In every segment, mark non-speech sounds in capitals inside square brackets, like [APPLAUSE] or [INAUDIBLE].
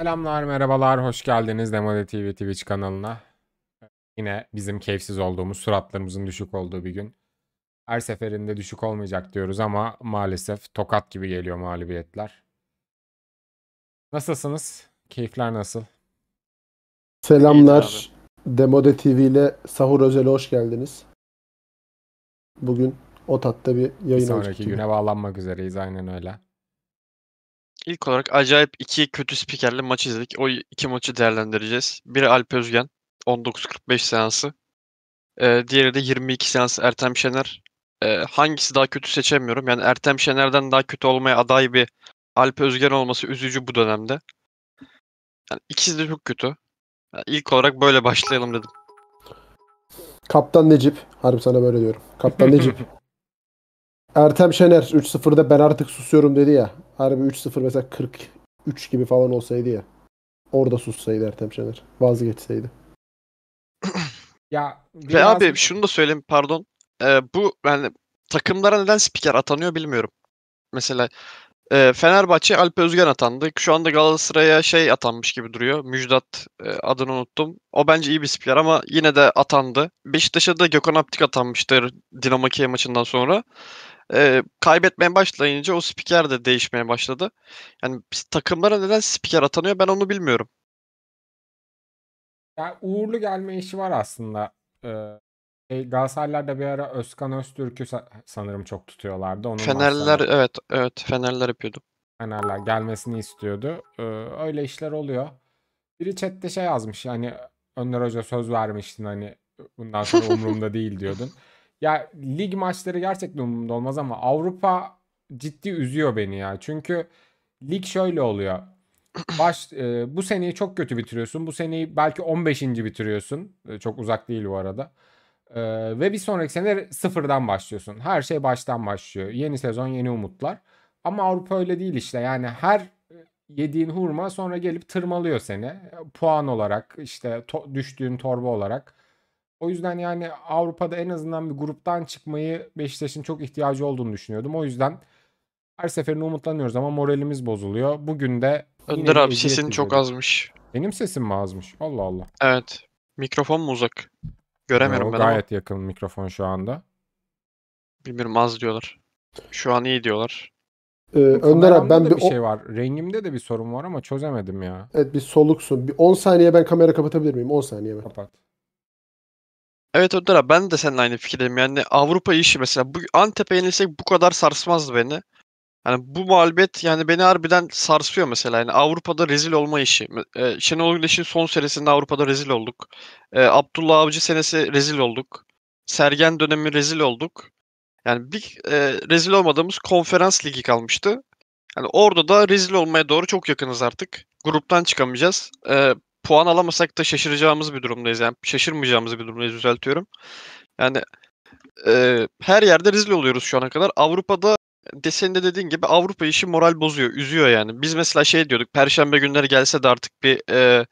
Selamlar, merhabalar, hoş geldiniz Demode TV Twitch kanalına. Yine bizim keyifsiz olduğumuz, suratlarımızın düşük olduğu bir gün. Her seferinde düşük olmayacak diyoruz ama maalesef tokat gibi geliyor mağlubiyetler. Nasılsınız? Keyifler nasıl? Selamlar. Demode TV ile Sahur Özel'e hoş geldiniz. Bugün o tatta bir yayın bir sonraki güne bağlanmak üzereyiz aynen öyle. İlk olarak acayip iki kötü spikerle maç izledik. O iki maçı değerlendireceğiz. Biri Alp Özgen 19.45 seansı. Ee, diğeri de 22 seansı Ertem Şener. Ee, hangisi daha kötü seçemiyorum. Yani Ertem Şener'den daha kötü olmaya aday bir Alp Özgen olması üzücü bu dönemde. Yani ikisi de çok kötü. Yani ilk olarak böyle başlayalım dedim. Kaptan Necip. Harbi sana böyle diyorum. Kaptan [LAUGHS] Necip. Ertem Şener 3-0'da ben artık susuyorum dedi ya. Harbi 3-0 mesela 43 gibi falan olsaydı ya. Orada sussaydı Ertem Şener. Vazgeçseydi. [CLEARS THROAT] ya biraz... Ve abi şunu da söyleyeyim pardon. Ee, bu yani takımlara neden spiker atanıyor bilmiyorum. Mesela e, Fenerbahçe Alp Özgen atandı. Şu anda Galatasaray'a şey atanmış gibi duruyor. Müjdat e, adını unuttum. O bence iyi bir spiker ama yine de atandı. Beşiktaş'a da Gökhan Aptik atanmıştır Dinamo Kiev maçından sonra e, kaybetmeye başlayınca o spiker de değişmeye başladı. Yani takımlara neden spiker atanıyor ben onu bilmiyorum. Yani uğurlu gelme işi var aslında. Ee, şey, Galatasaraylar'da bir ara Özkan Öztürk'ü sanırım çok tutuyorlardı. Onun Fenerliler bahsede... evet evet Fenerler yapıyordu. Fenerler gelmesini istiyordu. Ee, öyle işler oluyor. Biri chatte şey yazmış yani Önder Hoca söz vermiştin hani bundan sonra [LAUGHS] umurumda değil diyordun. Ya lig maçları gerçekten umurumda olmaz ama Avrupa ciddi üzüyor beni ya. Çünkü lig şöyle oluyor. Baş, e, bu seneyi çok kötü bitiriyorsun. Bu seneyi belki 15. bitiriyorsun. E, çok uzak değil bu arada. E, ve bir sonraki sene sıfırdan başlıyorsun. Her şey baştan başlıyor. Yeni sezon yeni umutlar. Ama Avrupa öyle değil işte. Yani her yediğin hurma sonra gelip tırmalıyor seni. E, puan olarak işte to- düştüğün torba olarak o yüzden yani Avrupa'da en azından bir gruptan çıkmayı Beşiktaş'ın çok ihtiyacı olduğunu düşünüyordum. O yüzden her seferinde umutlanıyoruz ama moralimiz bozuluyor. Bugün de Önder abi sesin ediyorum. çok azmış. Benim sesim mi azmış? Allah Allah. Evet. Mikrofon mu uzak? Göremiyorum yani ben gayet ama. yakın mikrofon şu anda. Bilmiyorum az diyorlar. Şu an iyi diyorlar. Ee, Önder abi ben bir, bir şey var. Rengimde de bir sorun var ama çözemedim ya. Evet bir soluksun. Bir 10 saniye ben kamera kapatabilir miyim? 10 saniye ben. Kapat. Evet Önder abi ben de seninle aynı fikirdeyim. Yani Avrupa işi mesela bu Antep'e yenilsek bu kadar sarsmazdı beni. Yani bu mağlubiyet yani beni harbiden sarsıyor mesela. Yani Avrupa'da rezil olma işi. E, Şenol Güneş'in son senesinde Avrupa'da rezil olduk. E, Abdullah Avcı senesi rezil olduk. Sergen dönemi rezil olduk. Yani bir e, rezil olmadığımız konferans ligi kalmıştı. Yani orada da rezil olmaya doğru çok yakınız artık. Gruptan çıkamayacağız. E, puan alamasak da şaşıracağımız bir durumdayız. Yani şaşırmayacağımız bir durumdayız düzeltiyorum. Yani e, her yerde rezil oluyoruz şu ana kadar. Avrupa'da senin de dediğin gibi Avrupa işi moral bozuyor, üzüyor yani. Biz mesela şey diyorduk, Perşembe günleri gelse de artık bir e,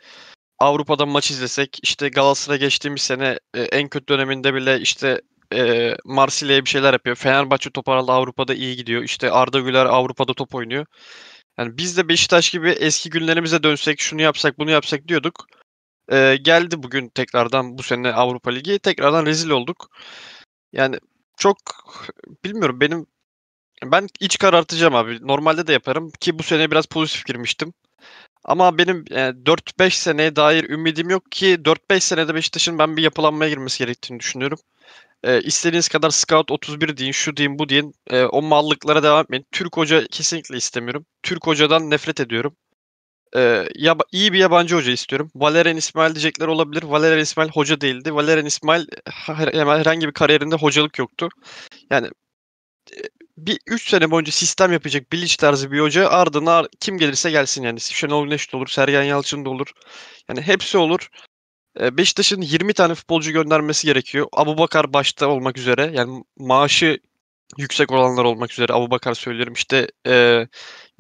Avrupa'dan maç izlesek, işte Galatasaray geçtiğimiz sene e, en kötü döneminde bile işte e, Marsilya'ya bir şeyler yapıyor. Fenerbahçe toparladı Avrupa'da iyi gidiyor. İşte Arda Güler Avrupa'da top oynuyor. Yani biz de Beşiktaş gibi eski günlerimize dönsek, şunu yapsak, bunu yapsak diyorduk. Ee, geldi bugün tekrardan bu sene Avrupa Ligi. Tekrardan rezil olduk. Yani çok bilmiyorum benim ben iç karartacağım abi. Normalde de yaparım ki bu sene biraz pozitif girmiştim. Ama benim e, 4-5 seneye dair ümidim yok ki 4-5 senede Beşiktaş'ın ben bir yapılanmaya girmesi gerektiğini düşünüyorum. E, istediğiniz kadar Scout 31 deyin, şu deyin, bu deyin. E, o mallıklara devam etmeyin. Türk hoca kesinlikle istemiyorum. Türk hocadan nefret ediyorum. E, ee, ya iyi bir yabancı hoca istiyorum. Valerian İsmail diyecekler olabilir. Valerian İsmail hoca değildi. Valerian İsmail her, herhangi bir kariyerinde hocalık yoktu. Yani e, bir 3 sene boyunca sistem yapacak Bilic tarzı bir hoca ardına kim gelirse gelsin yani. Şenol Güneş de olur, Sergen Yalçın da olur. Yani hepsi olur. E, Beşiktaş'ın 20 tane futbolcu göndermesi gerekiyor. Abu Bakar başta olmak üzere. Yani maaşı yüksek olanlar olmak üzere Abu Bakar söylerim. İşte e,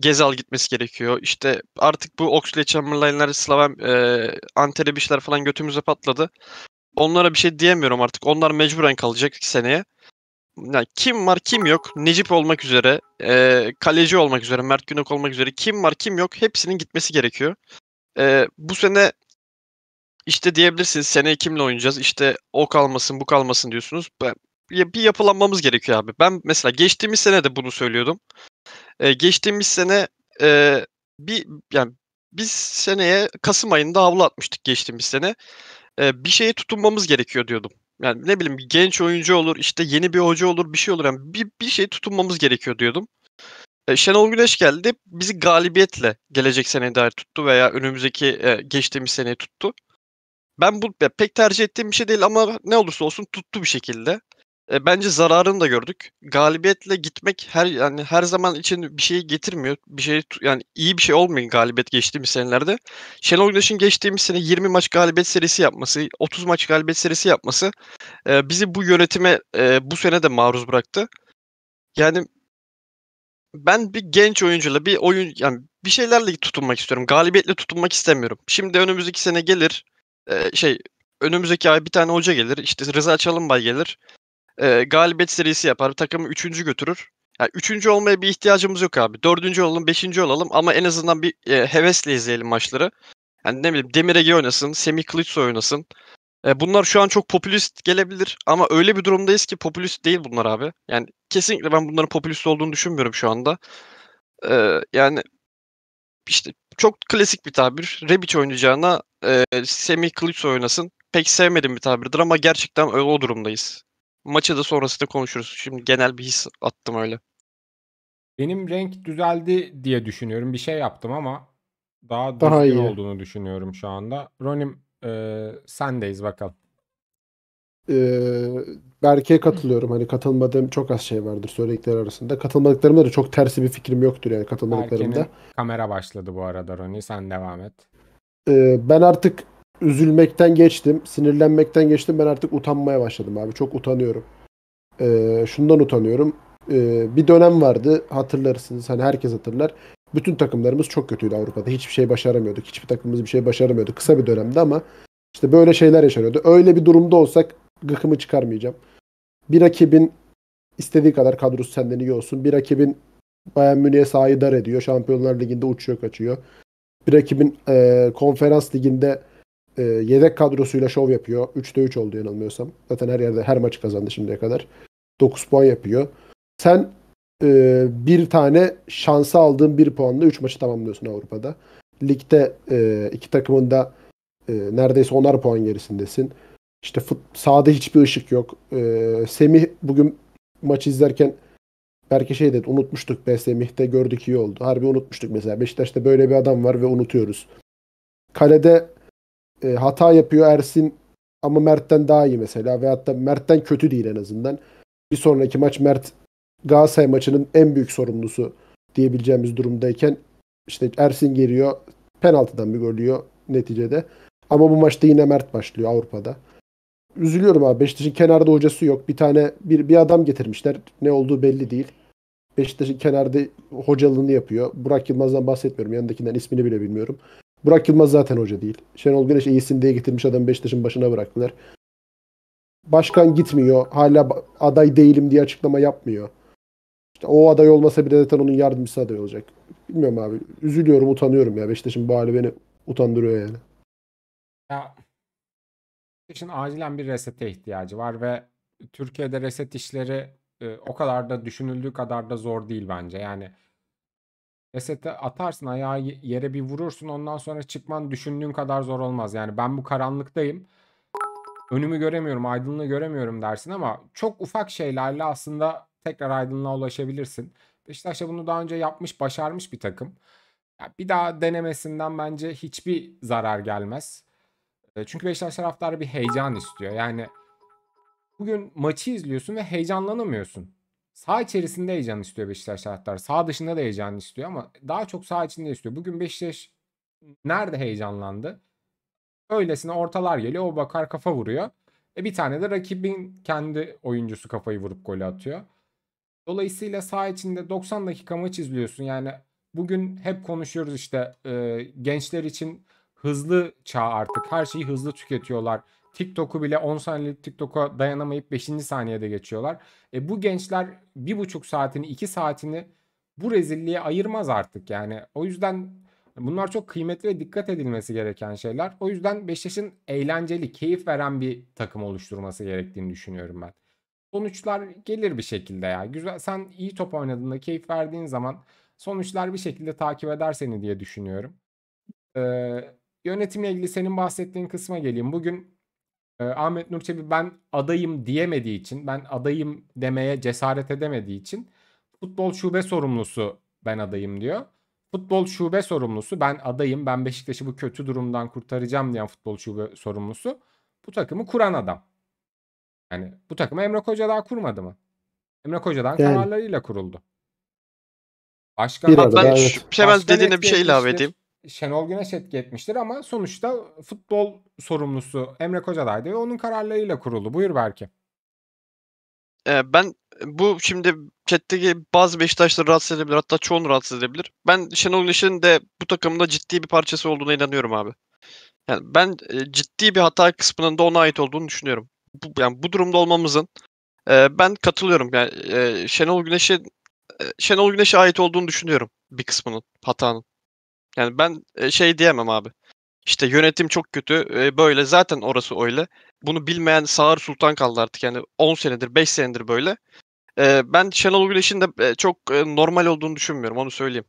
Gezal gitmesi gerekiyor. İşte artık bu Oxley Chamberlain'ler, Slaven, e, Antelebişler falan götümüze patladı. Onlara bir şey diyemiyorum artık. Onlar mecburen kalacak seneye. Yani kim var kim yok. Necip olmak üzere, e, kaleci olmak üzere, Mert Günok olmak üzere kim var kim yok hepsinin gitmesi gerekiyor. E, bu sene işte diyebilirsiniz seneye kimle oynayacağız? İşte o kalmasın bu kalmasın diyorsunuz. bir yapılanmamız gerekiyor abi. Ben mesela geçtiğimiz sene de bunu söylüyordum. Ee, geçtiğimiz sene e, bir yani biz seneye Kasım ayında havlu atmıştık geçtiğimiz sene. Ee, bir şeye tutunmamız gerekiyor diyordum. Yani ne bileyim genç oyuncu olur, işte yeni bir hoca olur, bir şey olur. Yani bir, bir şey tutunmamız gerekiyor diyordum. E, Şenol Güneş geldi. Bizi galibiyetle gelecek seneye dair tuttu veya önümüzdeki e, geçtiğimiz seneye tuttu ben bu ya, pek tercih ettiğim bir şey değil ama ne olursa olsun tuttu bir şekilde. E, bence zararını da gördük. Galibiyetle gitmek her yani her zaman için bir şey getirmiyor. Bir şey yani iyi bir şey olmuyor galibiyet geçtiğimiz senelerde. Şenol Güneş'in geçtiğimiz sene 20 maç galibiyet serisi yapması, 30 maç galibiyet serisi yapması e, bizi bu yönetime e, bu sene de maruz bıraktı. Yani ben bir genç oyuncuyla bir oyun yani bir şeylerle tutunmak istiyorum. Galibiyetle tutunmak istemiyorum. Şimdi önümüzdeki sene gelir ee, şey önümüzdeki ay bir tane hoca gelir. İşte Rıza Çalınbay gelir. E, galibiyet serisi yapar. Takımı üçüncü götürür. Yani üçüncü olmaya bir ihtiyacımız yok abi. Dördüncü olalım, beşinci olalım ama en azından bir e, hevesle izleyelim maçları. Yani ne bileyim Demir Ege oynasın, Semih Kılıçsoy oynasın. E, bunlar şu an çok popülist gelebilir ama öyle bir durumdayız ki popülist değil bunlar abi. Yani kesinlikle ben bunların popülist olduğunu düşünmüyorum şu anda. E, yani işte çok klasik bir tabir. Rebic oynayacağına e, Semih Kılıç oynasın. Pek sevmedim bir tabirdir ama gerçekten öyle o durumdayız. Maçı da sonrasında konuşuruz. Şimdi genel bir his attım öyle. Benim renk düzeldi diye düşünüyorum. Bir şey yaptım ama daha, daha iyi olduğunu düşünüyorum şu anda. Ronim e, sendeyiz bakalım. Ee, Berke'ye katılıyorum. Hani katılmadığım çok az şey vardır söyledikler arasında. Katılmadıklarımda da çok tersi bir fikrim yoktur yani katılmadıklarımda. Berke'nin kamera başladı bu arada Roni. Sen devam et. Ee, ben artık üzülmekten geçtim. Sinirlenmekten geçtim. Ben artık utanmaya başladım abi. Çok utanıyorum. Ee, şundan utanıyorum. bir dönem vardı hatırlarsınız. Hani herkes hatırlar. Bütün takımlarımız çok kötüydü Avrupa'da. Hiçbir şey başaramıyorduk. Hiçbir takımımız bir şey başaramıyordu. Kısa bir dönemde ama işte böyle şeyler yaşanıyordu. Öyle bir durumda olsak gıkımı çıkarmayacağım. Bir rakibin istediği kadar kadrosu senden iyi olsun. Bir rakibin Bayern Münih'e sahayı dar ediyor. Şampiyonlar Ligi'nde uçuyor kaçıyor. Bir rakibin e, konferans liginde e, yedek kadrosuyla şov yapıyor. 3'te 3 oldu yanılmıyorsam. Zaten her yerde her maçı kazandı şimdiye kadar. 9 puan yapıyor. Sen e, bir tane şansa aldığın bir puanla 3 maçı tamamlıyorsun Avrupa'da. Ligde e, iki takımında e, neredeyse 10'ar puan gerisindesin. İşte fut, sahada hiçbir ışık yok. Ee, Semih bugün maç izlerken belki şey dedi unutmuştuk be Semih'te gördük iyi oldu. Harbi unutmuştuk mesela. Beşiktaş'ta böyle bir adam var ve unutuyoruz. Kalede e, hata yapıyor Ersin ama Mert'ten daha iyi mesela. ve hatta Mert'ten kötü değil en azından. Bir sonraki maç Mert Galatasaray maçının en büyük sorumlusu diyebileceğimiz durumdayken işte Ersin geliyor penaltıdan bir gol neticede. Ama bu maçta yine Mert başlıyor Avrupa'da üzülüyorum abi. Beşiktaş'ın kenarda hocası yok. Bir tane bir, bir adam getirmişler. Ne olduğu belli değil. Beşiktaş'ın kenarda hocalığını yapıyor. Burak Yılmaz'dan bahsetmiyorum. Yanındakinden ismini bile bilmiyorum. Burak Yılmaz zaten hoca değil. Şenol Güneş iyisin diye getirmiş adam Beşiktaş'ın başına bıraktılar. Başkan gitmiyor. Hala aday değilim diye açıklama yapmıyor. İşte o aday olmasa bile zaten onun yardımcısı aday olacak. Bilmiyorum abi. Üzülüyorum, utanıyorum ya. Beşiktaş'ın bu hali beni utandırıyor yani. Ya için acilen bir resete ihtiyacı var ve Türkiye'de reset işleri e, o kadar da düşünüldüğü kadar da zor değil bence. Yani resete atarsın ayağı yere bir vurursun ondan sonra çıkman düşündüğün kadar zor olmaz. Yani ben bu karanlıktayım. Önümü göremiyorum, aydınlığı göremiyorum dersin ama çok ufak şeylerle aslında tekrar aydınlığa ulaşabilirsin. Beşiktaş'ta bunu daha önce yapmış, başarmış bir takım. Yani bir daha denemesinden bence hiçbir zarar gelmez. Çünkü Beşiktaş taraftarı bir heyecan istiyor. Yani bugün maçı izliyorsun ve heyecanlanamıyorsun. Sağ içerisinde heyecan istiyor Beşiktaş taraftarı. Sağ dışında da heyecan istiyor ama daha çok sağ içinde istiyor. Bugün Beşiktaş nerede heyecanlandı? Öylesine ortalar geliyor. O bakar kafa vuruyor. E bir tane de rakibin kendi oyuncusu kafayı vurup gol atıyor. Dolayısıyla sağ içinde 90 dakika maç izliyorsun. Yani bugün hep konuşuyoruz işte e, gençler için hızlı çağ artık. Her şeyi hızlı tüketiyorlar. TikTok'u bile 10 saniyelik TikTok'a dayanamayıp 5. saniyede geçiyorlar. E bu gençler 1,5 saatini 2 saatini bu rezilliğe ayırmaz artık yani. O yüzden bunlar çok kıymetli ve dikkat edilmesi gereken şeyler. O yüzden Beşiktaş'ın eğlenceli, keyif veren bir takım oluşturması gerektiğini düşünüyorum ben. Sonuçlar gelir bir şekilde ya. Güzel sen iyi top oynadığında keyif verdiğin zaman sonuçlar bir şekilde takip eder seni diye düşünüyorum. Ee, yönetimle ilgili senin bahsettiğin kısma geleyim. Bugün e, Ahmet Nur Çebi ben adayım diyemediği için, ben adayım demeye cesaret edemediği için futbol şube sorumlusu ben adayım diyor. Futbol şube sorumlusu ben adayım, ben Beşiktaş'ı bu kötü durumdan kurtaracağım diyen futbol şube sorumlusu bu takımı kuran adam. Yani bu takımı Emre Koca daha kurmadı mı? Emre Koca'dan yani. kararlarıyla kuruldu. Başkan, Bak ben evet. Şemez dediğine bir şey ilave edeyim. Şenol Güneş etki etmiştir ama sonuçta futbol sorumlusu Emre Kocaday'dı ve onun kararlarıyla kuruldu. Buyur belki. Ee, ben bu şimdi chatte bazı Beşiktaşları rahatsız edebilir hatta çoğunu rahatsız edebilir. Ben Şenol Güneş'in de bu takımda ciddi bir parçası olduğuna inanıyorum abi. Yani ben e, ciddi bir hata kısmının da ona ait olduğunu düşünüyorum. Bu, yani bu durumda olmamızın e, ben katılıyorum. Yani e, Şenol Güneş'e Şenol Güneş'e ait olduğunu düşünüyorum bir kısmının hatanın. Yani ben e, şey diyemem abi. İşte yönetim çok kötü. E, böyle zaten orası öyle. Bunu bilmeyen Sağır Sultan kaldı artık. Yani 10 senedir, 5 senedir böyle. E, ben Şenol Güneş'in de çok normal olduğunu düşünmüyorum. Onu söyleyeyim.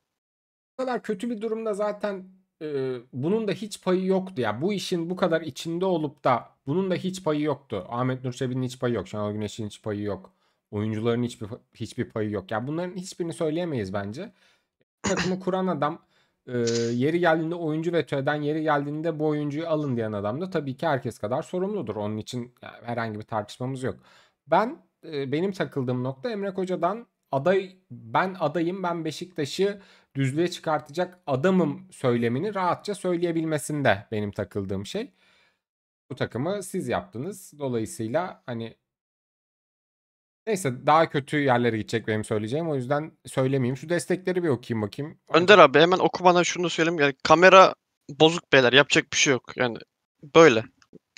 Bu kadar kötü bir durumda zaten bunun da hiç payı yoktu. Ya bu işin bu kadar içinde olup da bunun da hiç payı yoktu. Ahmet Nurçebi'nin hiç payı yok. Şenol Güneş'in hiç payı yok. Oyuncuların hiçbir hiçbir payı yok. Ya bunların hiçbirini söyleyemeyiz bence. Takımı kuran adam e, yeri geldiğinde oyuncu veto yeri geldiğinde bu oyuncuyu alın diyen adam da tabii ki herkes kadar sorumludur. Onun için yani herhangi bir tartışmamız yok. Ben e, benim takıldığım nokta Emre Koca'dan aday ben adayım ben Beşiktaş'ı düzlüğe çıkartacak adamım söylemini rahatça söyleyebilmesinde benim takıldığım şey. Bu takımı siz yaptınız. Dolayısıyla hani Neyse daha kötü yerlere gidecek benim söyleyeceğim. O yüzden söylemeyeyim. Şu destekleri bir okuyayım bakayım. Önder abi hemen oku bana şunu söyleyeyim. Yani kamera bozuk beyler. Yapacak bir şey yok. Yani böyle.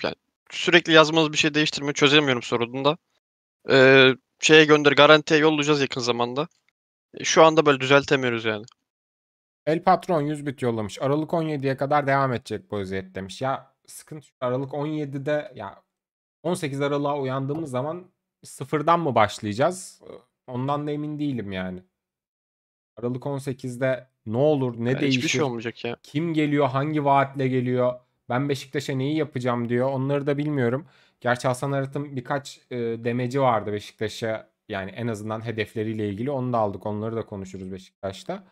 Yani sürekli yazmanız bir şey değiştirme Çözemiyorum sorununda. Ee, şeye gönder garantiye yollayacağız yakın zamanda. E, şu anda böyle düzeltemiyoruz yani. El Patron 100 bit yollamış. Aralık 17'ye kadar devam edecek bu öziyet demiş. Ya sıkıntı Aralık 17'de ya 18 Aralık'a uyandığımız zaman sıfırdan mı başlayacağız? Ondan da emin değilim yani. Aralık 18'de ne olur ne yani değişir? Hiçbir şey olmayacak ya. Kim geliyor, hangi vaatle geliyor? Ben Beşiktaş'a neyi yapacağım diyor. Onları da bilmiyorum. Gerçi Hasan Arat'ın birkaç e, demeci vardı Beşiktaş'a. Yani en azından hedefleriyle ilgili onu da aldık. Onları da konuşuruz Beşiktaş'ta.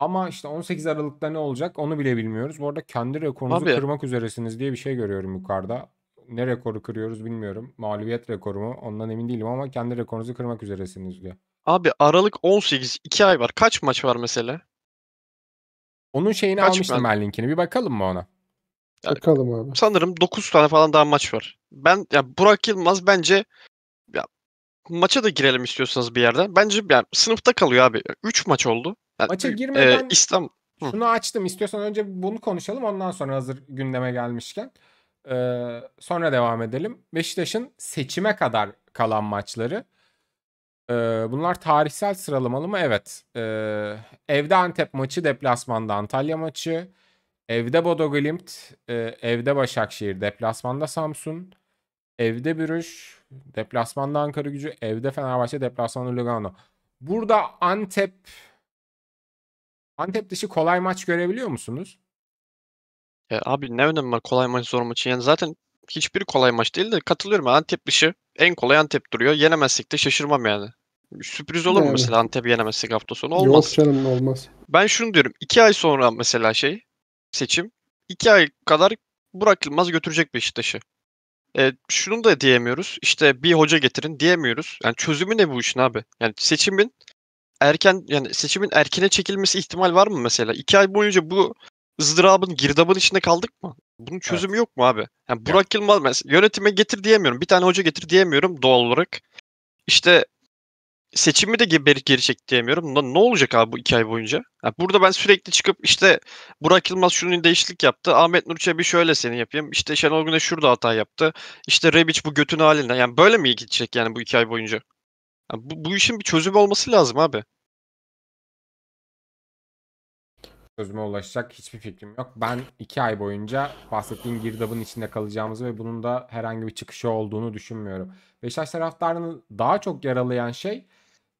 Ama işte 18 Aralık'ta ne olacak onu bile bilmiyoruz. Bu arada kendi rekorunuzu Abi. kırmak üzeresiniz diye bir şey görüyorum yukarıda ne rekoru kırıyoruz bilmiyorum. Mağlubiyet rekoru mu? Ondan emin değilim ama kendi rekorunuzu kırmak üzeresiniz diyor. Abi Aralık 18 2 ay var. Kaç maç var mesela? Onun şeyini Kaç almıştım ben linkini. Bir bakalım mı ona? Yani, bakalım abi. Sanırım 9 tane falan daha maç var. Ben ya Burak Yılmaz bence ya, maça da girelim istiyorsanız bir yerden. Bence ya sınıfta kalıyor abi. 3 maç oldu. Yani, Maça e, girmeden e, İslam şunu açtım. İstiyorsan önce bunu konuşalım ondan sonra hazır gündeme gelmişken. Ee, sonra devam edelim. Beşiktaş'ın seçime kadar kalan maçları. Ee, bunlar tarihsel sıralamalı mı? Evet. Ee, evde Antep maçı, deplasmanda Antalya maçı. Evde Bodo Glimt, e, evde Başakşehir, deplasmanda Samsun, evde Bürüş, deplasmanda Ankara Gücü, evde Fenerbahçe, deplasmanda Lugano. Burada Antep Antep dışı kolay maç görebiliyor musunuz? Ya e, abi ne önemi var kolay maç zor maçın? Yani zaten hiçbir kolay maç değil de katılıyorum. Antep dışı en kolay Antep duruyor. Yenemezsek de şaşırmam yani. Sürpriz olur mu mesela antep yenemezsek hafta sonu? Yok Olmaz. canım olmaz. Ben şunu diyorum. iki ay sonra mesela şey seçim. iki ay kadar Burak Yılmaz götürecek Beşiktaş'ı. E, şunu da diyemiyoruz. İşte bir hoca getirin diyemiyoruz. Yani çözümü ne bu işin abi? Yani seçimin erken yani seçimin erkene çekilmesi ihtimal var mı mesela? İki ay boyunca bu ızdırabın, girdabın içinde kaldık mı? Bunun çözümü evet. yok mu abi? Yani Burak ya. Yılmaz mesela yönetime getir diyemiyorum. Bir tane hoca getir diyemiyorum doğal olarak. İşte seçimi de geri, geri çek diyemiyorum. Lan ne olacak abi bu iki ay boyunca? Yani burada ben sürekli çıkıp işte Burak Yılmaz şunun değişiklik yaptı. Ahmet Nur bir şöyle seni yapayım. İşte Şenol Güneş şurada hata yaptı. İşte Rebic bu götün haline. Yani böyle mi gidecek yani bu iki ay boyunca? Yani bu, bu işin bir çözümü olması lazım abi. çözüme ulaşacak hiçbir fikrim yok. Ben iki ay boyunca bahsettiğim girdabın içinde kalacağımızı ve bunun da herhangi bir çıkışı olduğunu düşünmüyorum. Beşiktaş taraftarını daha çok yaralayan şey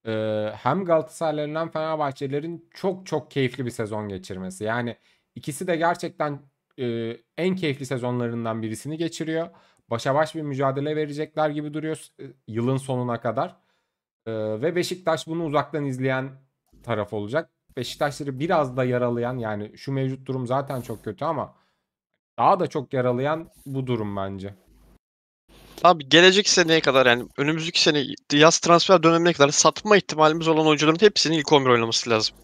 e, hem Galatasaray'ların hem Fenerbahçelerin çok çok keyifli bir sezon geçirmesi. Yani ikisi de gerçekten e, en keyifli sezonlarından birisini geçiriyor. Başa baş bir mücadele verecekler gibi duruyor e, yılın sonuna kadar. Ve Beşiktaş bunu uzaktan izleyen taraf olacak. Beşiktaşları biraz da yaralayan yani şu mevcut durum zaten çok kötü ama daha da çok yaralayan bu durum bence. Abi gelecek seneye kadar yani önümüzdeki sene yaz transfer dönemine kadar satma ihtimalimiz olan oyuncuların hepsinin ilk 11 oynaması lazım.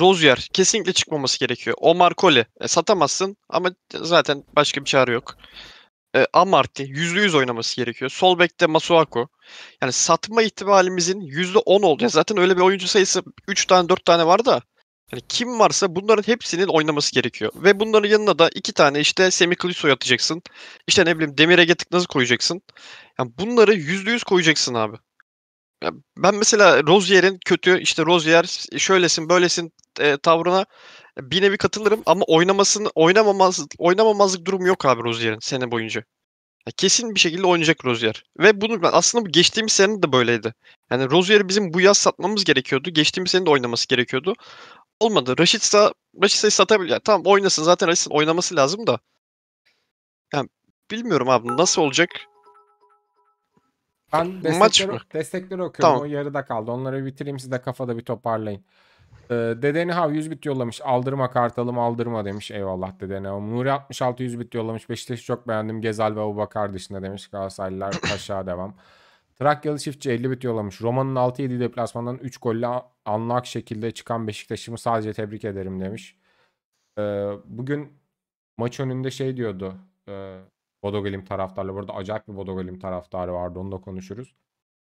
Rozier kesinlikle çıkmaması gerekiyor. Omar Koli e, satamazsın ama zaten başka bir çare yok. E, Amarty %100 oynaması gerekiyor. Sol bekte Masuaku. Yani satma ihtimalimizin %10 oldu. Ya zaten öyle bir oyuncu sayısı 3 tane 4 tane var da yani kim varsa bunların hepsinin oynaması gerekiyor. Ve bunların yanına da iki tane işte Semih Kılıçsoy atacaksın. İşte ne bileyim Demir Ege nasıl koyacaksın. Yani bunları yüzde yüz koyacaksın abi. Yani ben mesela Rozier'in kötü işte Rozier şöylesin böylesin e, tavrına bir nevi katılırım ama oynamasını oynamamaz oynamamazlık durumu yok abi Rozier'in sene boyunca. Yani kesin bir şekilde oynayacak Rozier. Ve bunu ben aslında geçtiğimiz sene de böyleydi. Yani Rozier'i bizim bu yaz satmamız gerekiyordu. Geçtiğimiz sene de oynaması gerekiyordu olmadı. Raşit Sağ Raşit satabilir. Yani tamam oynasın zaten Raşit oynaması lazım da. Yani bilmiyorum abi nasıl olacak? Ben destekleri, Maç mı? destekleri okuyorum. Tamam. O yarıda kaldı. Onları bitireyim siz de kafada bir toparlayın. Ee, dedeni Hav 100 bit yollamış. Aldırma kartalım aldırma demiş. Eyvallah dedene. Nuri 66 100 bit yollamış. Beşiktaş'ı çok beğendim. Gezal ve Abubakar dışında demiş. Galatasaraylılar [COUGHS] aşağı devam. Trakyalı çiftçi 50 bit yollamış. Roma'nın 6-7 deplasmandan 3 golle anlak şekilde çıkan Beşiktaş'ımı sadece tebrik ederim demiş. Ee, bugün maç önünde şey diyordu. E, Bodogalim taraftarları. Burada acayip bir Bodogalim taraftarı vardı. Onu da konuşuruz.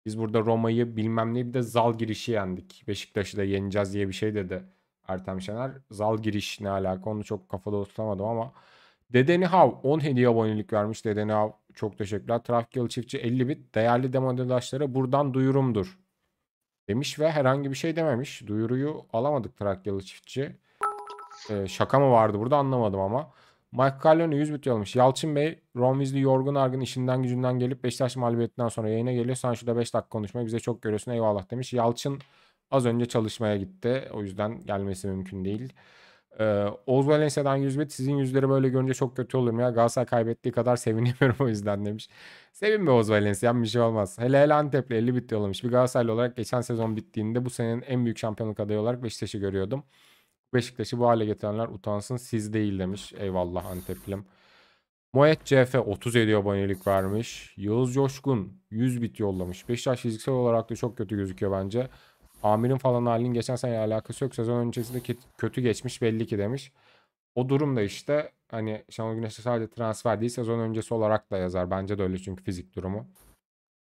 Biz burada Roma'yı bilmem ne bir de zal girişi yendik. Beşiktaş'ı da yeneceğiz diye bir şey dedi Ertem Şener. Zal giriş ne alaka onu çok kafada tutamadım ama Dedeni Hav 10 hediye abonelik vermiş. Dedeni Hav çok teşekkürler. Trakyalı çiftçi 50 bit. Değerli demodaşlara buradan duyurumdur. Demiş ve herhangi bir şey dememiş. Duyuruyu alamadık Trakyalı çiftçi. Ee, şaka mı vardı burada anlamadım ama. Mike Carlone 100 bit yollamış. Yalçın Bey, Ron Weasley yorgun argın işinden gücünden gelip Beşiktaş mağlubiyetinden sonra yayına geliyor. Sen şurada 5 dakika konuşma bize çok görüyorsun eyvallah demiş. Yalçın az önce çalışmaya gitti. O yüzden gelmesi mümkün değil. Ee, Oğuz Valencia'dan 100 bit. Sizin yüzleri böyle görünce çok kötü olurum ya. Galatasaray kaybettiği kadar sevinemiyorum o yüzden demiş. Sevinme Oğuz Valencia'm bir şey olmaz. Hele hele Antep'le 50 bit yollamış. Bir Galatasaraylı olarak geçen sezon bittiğinde bu senenin en büyük şampiyonluk adayı olarak Beşiktaş'ı görüyordum. Beşiktaş'ı bu hale getirenler utansın siz değil demiş. Eyvallah Antep'lim. Moet CF 37 abonelik vermiş. Yağız Coşkun 100 bit yollamış. Beşiktaş fiziksel olarak da çok kötü gözüküyor bence. Amirin falan halinin geçen sene alakası yok. Sezon öncesi kötü geçmiş belli ki demiş. O durumda işte hani Şenol Güneş'e sadece transfer değil sezon öncesi olarak da yazar. Bence de öyle çünkü fizik durumu.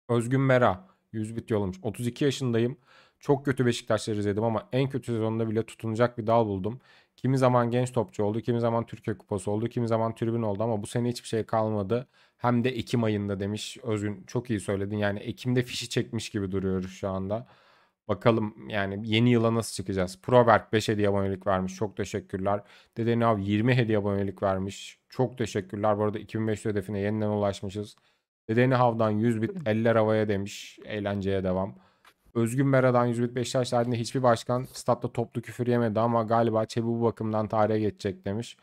Özgün Mera 100 bit yollamış. 32 yaşındayım. Çok kötü Beşiktaşları izledim ama en kötü sezonunda bile tutunacak bir dal buldum. Kimi zaman genç topçu oldu, kimi zaman Türkiye Kupası oldu, kimi zaman tribün oldu ama bu sene hiçbir şey kalmadı. Hem de Ekim ayında demiş Özgün. Çok iyi söyledin yani Ekim'de fişi çekmiş gibi duruyoruz şu anda. Bakalım yani yeni yıla nasıl çıkacağız. Proberk 5 hediye abonelik vermiş. Çok teşekkürler. Dedeni abi 20 hediye abonelik vermiş. Çok teşekkürler. Bu arada 2500 hedefine yeniden ulaşmışız. Dedeni Hav'dan 100 bit eller havaya demiş. Eğlenceye devam. Özgün Mera'dan 100 bit Beşiktaş tarihinde hiçbir başkan statta toplu küfür yemedi ama galiba Çebi bu bakımdan tarihe geçecek demiş.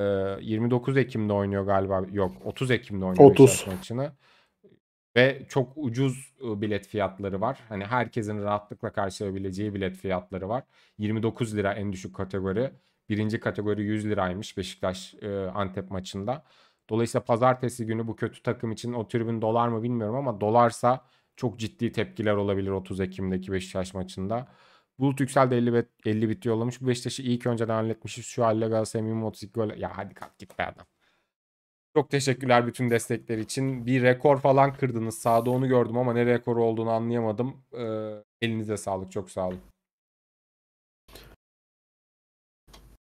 Ee, 29 Ekim'de oynuyor galiba. Yok 30 Ekim'de oynuyor 30. Ve çok ucuz bilet fiyatları var. Hani herkesin rahatlıkla karşılayabileceği bilet fiyatları var. 29 lira en düşük kategori. Birinci kategori 100 liraymış Beşiktaş Antep maçında. Dolayısıyla pazartesi günü bu kötü takım için o tribün dolar mı bilmiyorum ama dolarsa çok ciddi tepkiler olabilir 30 Ekim'deki Beşiktaş maçında. Bulut Yüksel de 50, bet, 50 bit yollamış. Beşiktaş'ı ilk önceden halletmişiz. Şu halde Galatasaray'ın 32 gol. Ya hadi kalk git be adam. Çok teşekkürler bütün destekler için. Bir rekor falan kırdınız. Sağda onu gördüm ama ne rekoru olduğunu anlayamadım. Ee, elinize sağlık. Çok sağ olun.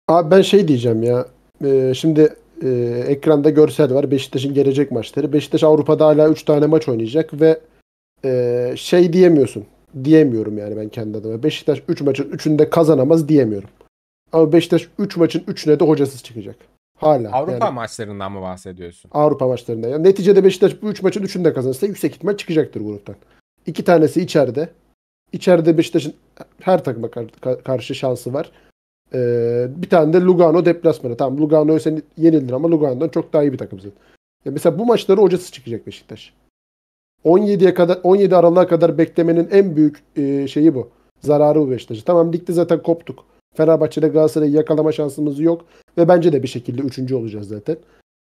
Abi ben şey diyeceğim ya. Ee, şimdi e, ekranda görsel var. Beşiktaş'ın gelecek maçları. Beşiktaş Avrupa'da hala 3 tane maç oynayacak ve e, şey diyemiyorsun. Diyemiyorum yani ben kendi adıma. Beşiktaş 3 üç maçın 3'ünde kazanamaz diyemiyorum. Ama Beşiktaş 3 üç maçın 3'üne de hocasız çıkacak. Hala. Avrupa yani. maçlarından mı bahsediyorsun? Avrupa maçlarında. Yani neticede Beşiktaş bu 3 üç maçın 3'ünü de kazanırsa yüksek ihtimal çıkacaktır gruptan. İki tanesi içeride. İçeride Beşiktaş'ın her takıma kar- karşı şansı var. Ee, bir tane de Lugano deplasmanı. Tamam Lugano sen yenilir ama Lugano'dan çok daha iyi bir takımsın. Ya mesela bu maçları hocası çıkacak Beşiktaş. 17'ye kadar 17 Aralık'a kadar beklemenin en büyük e, şeyi bu. Zararı bu Beşiktaş'a. Tamam ligde zaten koptuk. Fenerbahçe'de Galatasaray'ı yakalama şansımız yok. Ve bence de bir şekilde üçüncü olacağız zaten.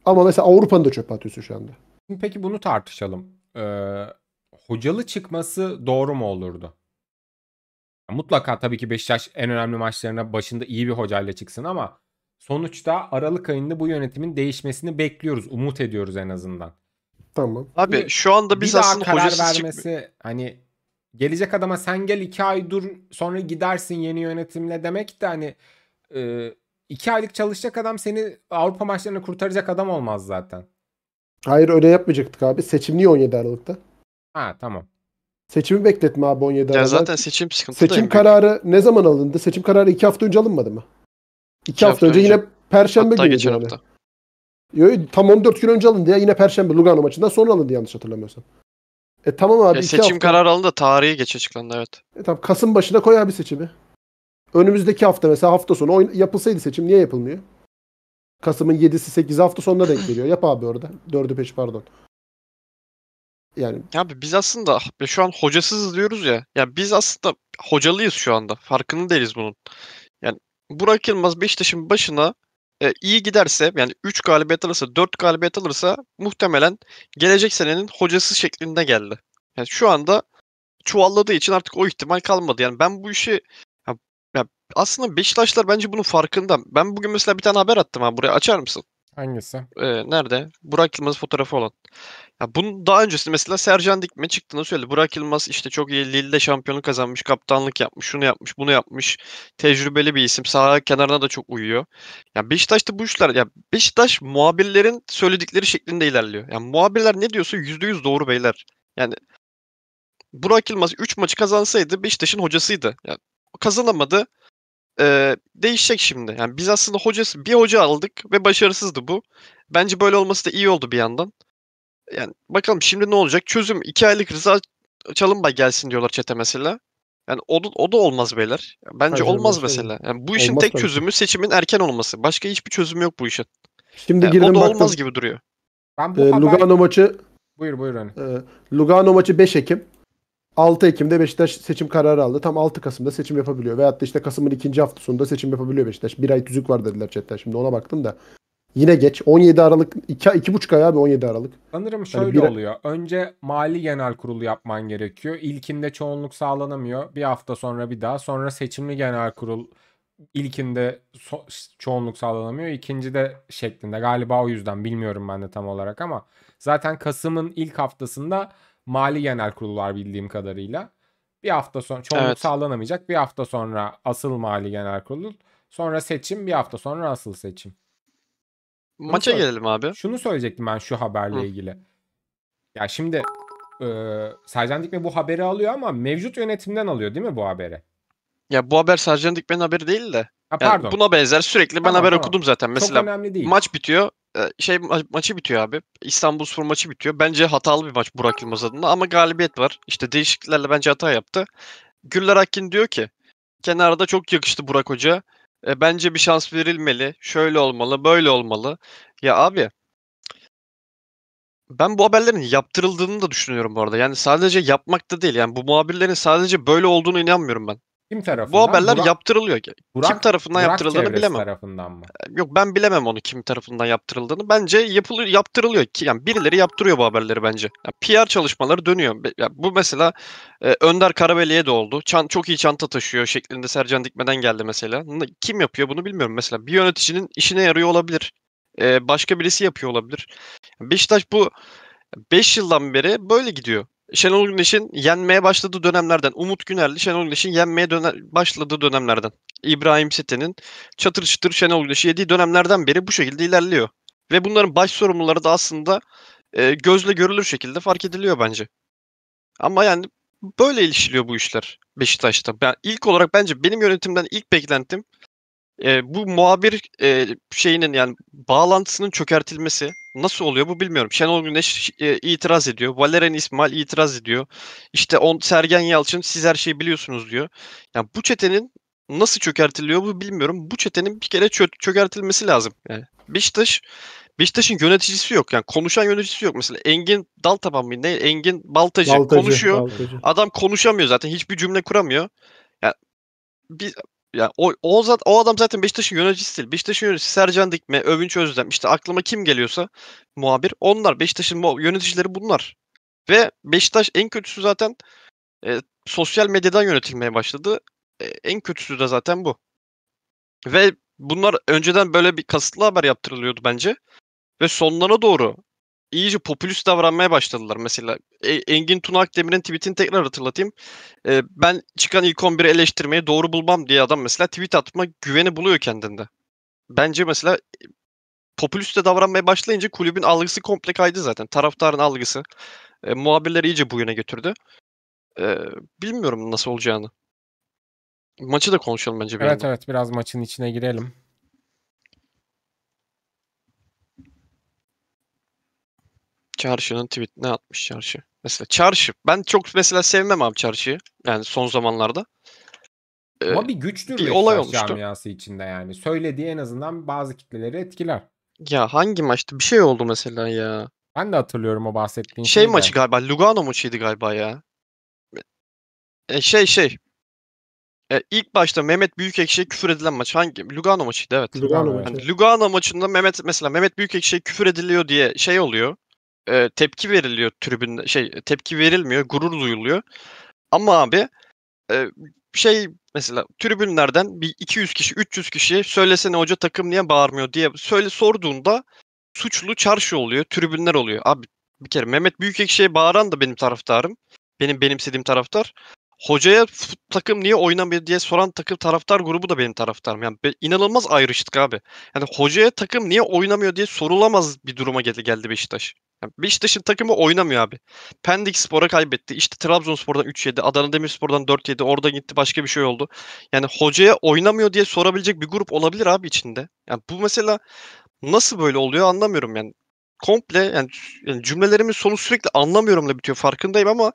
Ama mesela Avrupa'nın da çöpe atıyorsun şu anda. Peki bunu tartışalım. Ee, hocalı çıkması doğru mu olurdu? Mutlaka tabii ki Beşiktaş en önemli maçlarına başında iyi bir hocayla çıksın ama sonuçta Aralık ayında bu yönetimin değişmesini bekliyoruz. Umut ediyoruz en azından. Tamam. Abi şu anda biz bir aslında daha karar vermesi çıkmıyor. hani gelecek adama sen gel iki ay dur sonra gidersin yeni yönetimle demek de hani e, iki aylık çalışacak adam seni Avrupa maçlarını kurtaracak adam olmaz zaten. Hayır öyle yapmayacaktık abi. Seçim niye 17 Aralık'ta? Ha tamam. Seçimi bekletme abi 17 Aralık'ta. Ya zaten seçim sıkıntı Seçim kararı yani. ne zaman alındı? Seçim kararı iki hafta önce alınmadı mı? İki, iki hafta, hafta önce, önce yine Perşembe Hatta günü. geçen yani. hafta. Yo, tam 14 gün önce alındı ya. Yine Perşembe Lugano maçından sonra alındı yanlış hatırlamıyorsam. E tamam abi. Ya seçim hafta... kararı alındı tarihi geç açıklandı evet. E tamam Kasım başına koy abi seçimi. Önümüzdeki hafta mesela hafta sonu oyn- yapılsaydı seçim niye yapılmıyor? Kasım'ın 7'si 8'i hafta sonuna denk geliyor. Yap abi orada. 4'ü 5 pardon. Yani. Abi biz aslında şu an hocasızız diyoruz ya. Ya biz aslında hocalıyız şu anda. Farkını deriz bunun. Yani Burak Yılmaz Beşiktaş'ın başına e, iyi giderse yani 3 galibiyet alırsa 4 galibiyet alırsa muhtemelen gelecek senenin hocası şeklinde geldi. Yani şu anda çuvalladığı için artık o ihtimal kalmadı. Yani ben bu işi ya, ya aslında Beşiktaşlar bence bunun farkında. Ben bugün mesela bir tane haber attım ha buraya açar mısın? Hangisi? Ee, nerede? Burak Yılmaz fotoğrafı olan. Ya bunun daha öncesinde mesela Sercan Dikme çıktığını söyledi. Burak Yılmaz işte çok iyi Lille'de şampiyonluk kazanmış, kaptanlık yapmış, şunu yapmış, bunu yapmış. Tecrübeli bir isim. Sağ kenarına da çok uyuyor. Ya Beşiktaş'ta bu işler ya Beşiktaş muhabirlerin söyledikleri şeklinde ilerliyor. Yani muhabirler ne diyorsa %100 doğru beyler. Yani Burak Yılmaz 3 maçı kazansaydı Beşiktaş'ın hocasıydı. Yani kazanamadı e, değişecek şimdi. Yani biz aslında hocası bir hoca aldık ve başarısızdı bu. Bence böyle olması da iyi oldu bir yandan. Yani bakalım şimdi ne olacak? Çözüm iki aylık Rıza Çalınbay gelsin diyorlar çete mesela. Yani o da, o da olmaz beyler. Bence Hayır, olmaz mesela. Yani bu işin olmaz tek tabii. çözümü seçimin erken olması. Başka hiçbir çözüm yok bu işin. Şimdi yani girdim o da olmaz gibi duruyor. Ben bu e, haber... maçı Buyur buyur hani. E, Lugano maçı 5 Ekim. 6 Ekim'de Beşiktaş seçim kararı aldı. Tam 6 Kasım'da seçim yapabiliyor. Veyahut da işte Kasım'ın ikinci hafta sonunda seçim yapabiliyor Beşiktaş. Bir ay tüzük var dediler chatten. Şimdi ona baktım da. Yine geç. 17 Aralık, iki iki buçuk ay abi 17 Aralık. Sanırım hani şöyle yani bir... oluyor. Önce mali genel kurulu yapman gerekiyor. İlkinde çoğunluk sağlanamıyor. Bir hafta sonra bir daha. Sonra seçimli genel kurul ilkinde so- çoğunluk sağlanamıyor. İkinci de şeklinde. Galiba o yüzden bilmiyorum ben de tam olarak ama zaten Kasım'ın ilk haftasında Mali Genel Kurulu bildiğim kadarıyla. Bir hafta sonra çoğunluk evet. sağlanamayacak. Bir hafta sonra asıl Mali Genel Kurulu. Sonra seçim, bir hafta sonra asıl seçim. Bunu Maça söyle- gelelim abi. Şunu söyleyecektim ben şu haberle Hı. ilgili. Ya şimdi e, Sercan Dikme bu haberi alıyor ama mevcut yönetimden alıyor değil mi bu haberi? Ya bu haber Sercan Dikme'nin haberi değil de. Ha, pardon. Yani buna benzer sürekli ben tamam, haber tamam. okudum zaten. Mesela Çok önemli değil. maç bitiyor. Ee, şey ma- maçı bitiyor abi. İstanbul spor maçı bitiyor. Bence hatalı bir maç Burak Yılmaz adına ama galibiyet var. İşte değişikliklerle bence hata yaptı. Güller Akkin diyor ki kenarda çok yakıştı Burak Hoca. E, bence bir şans verilmeli. Şöyle olmalı, böyle olmalı. Ya abi ben bu haberlerin yaptırıldığını da düşünüyorum bu arada. Yani sadece yapmakta değil. Yani bu muhabirlerin sadece böyle olduğunu inanmıyorum ben. Kim tarafından? Bu haberler Burak, yaptırılıyor. Burak, kim tarafından Burak yaptırıldığını bilemem. tarafından mı? Yok ben bilemem onu kim tarafından yaptırıldığını. Bence yapılıyor, yaptırılıyor. Yani birileri yaptırıyor bu haberleri bence. Yani PR çalışmaları dönüyor. Yani bu mesela e, Önder Karabeli'ye de oldu. Çan, çok iyi çanta taşıyor şeklinde Sercan Dikme'den geldi mesela. Kim yapıyor bunu bilmiyorum. Mesela bir yöneticinin işine yarıyor olabilir. E, başka birisi yapıyor olabilir. Beşiktaş bu 5 yıldan beri böyle gidiyor. Şenol Güneş'in yenmeye başladığı dönemlerden. Umut Günerli Şenol Güneş'in yenmeye döne- başladığı dönemlerden. İbrahim Site'nin çatır çıtır Şenol Güneş'i yediği dönemlerden beri bu şekilde ilerliyor. Ve bunların baş sorumluları da aslında e, gözle görülür şekilde fark ediliyor bence. Ama yani böyle ilişiliyor bu işler Beşiktaş'ta. Ben ilk olarak bence benim yönetimden ilk beklentim e, bu muhabir e, şeyinin yani bağlantısının çökertilmesi Nasıl oluyor bu bilmiyorum. Şenol Güneş e, itiraz ediyor. Valerian İsmail itiraz ediyor. İşte on, Sergen Yalçın siz her şeyi biliyorsunuz diyor. Yani bu çetenin nasıl çökertiliyor bu bilmiyorum. Bu çetenin bir kere çö- çökertilmesi lazım. Yani Beşiktaş Beşiktaş'ın yöneticisi yok. Yani konuşan yöneticisi yok. Mesela Engin Daltaban mı ne? Engin Baltacı, Baltacı konuşuyor. Baltacı. Adam konuşamıyor zaten. Hiçbir cümle kuramıyor. Yani bir yani o, o, zat, o adam zaten Beşiktaş'ın yöneticisi değil. Beşiktaş'ın yöneticisi Sercan Dikme, Övünç Özdem. İşte aklıma kim geliyorsa muhabir. Onlar. Beşiktaş'ın yöneticileri bunlar. Ve Beşiktaş en kötüsü zaten e, sosyal medyadan yönetilmeye başladı. E, en kötüsü de zaten bu. Ve bunlar önceden böyle bir kasıtlı haber yaptırılıyordu bence. Ve sonlara doğru iyice popülist davranmaya başladılar mesela. E, Engin Tunak Demirin tweetini tekrar hatırlatayım. E, ben çıkan ilk 11'i eleştirmeyi doğru bulmam diye adam mesela tweet atma güveni buluyor kendinde. Bence mesela e, popüliste davranmaya başlayınca kulübün algısı komple kaydı zaten. Taraftarın algısı. E, muhabirleri iyice bu yöne götürdü. E, bilmiyorum nasıl olacağını. Maçı da konuşalım bence. evet yandan. evet biraz maçın içine girelim. Çarşı'nın tweet ne atmış çarşı? Mesela çarşı. Ben çok mesela sevmem abi çarşıyı. Yani son zamanlarda. Ee, Ama bir güçtür bir olay olmuştu. camiası içinde yani. Söylediği en azından bazı kitleleri etkiler. Ya hangi maçtı? Bir şey oldu mesela ya. Ben de hatırlıyorum o bahsettiğin şey şeyi maçı de. galiba. Lugano maçıydı galiba ya. E, şey şey. E, ilk başta Mehmet Büyükekşi'ye küfür edilen maç hangi? Lugano maçıydı evet. Lugano, yani, maçı. Lugano maçında Mehmet mesela Mehmet Büyükekşi'ye küfür ediliyor diye şey oluyor e, tepki veriliyor tribün şey tepki verilmiyor gurur duyuluyor. Ama abi e, şey mesela tribünlerden bir 200 kişi 300 kişi söylesene hoca takım niye bağırmıyor diye söyle sorduğunda suçlu çarşı oluyor tribünler oluyor. Abi bir kere Mehmet Büyükekşi'ye bağıran da benim taraftarım. Benim benimsediğim taraftar hocaya takım niye oynamıyor diye soran takım taraftar grubu da benim taraftarım. Yani inanılmaz ayrıştık abi. Yani hocaya takım niye oynamıyor diye sorulamaz bir duruma geldi, geldi Beşiktaş. Yani Beşiktaş'ın takımı oynamıyor abi. Pendik Spor'a kaybetti. İşte Trabzonspor'dan 3-7, Adana Demirspor'dan 4-7. Orada gitti başka bir şey oldu. Yani hocaya oynamıyor diye sorabilecek bir grup olabilir abi içinde. Yani bu mesela nasıl böyle oluyor anlamıyorum yani. Komple yani, yani cümlelerimin sonu sürekli anlamıyorumla bitiyor farkındayım ama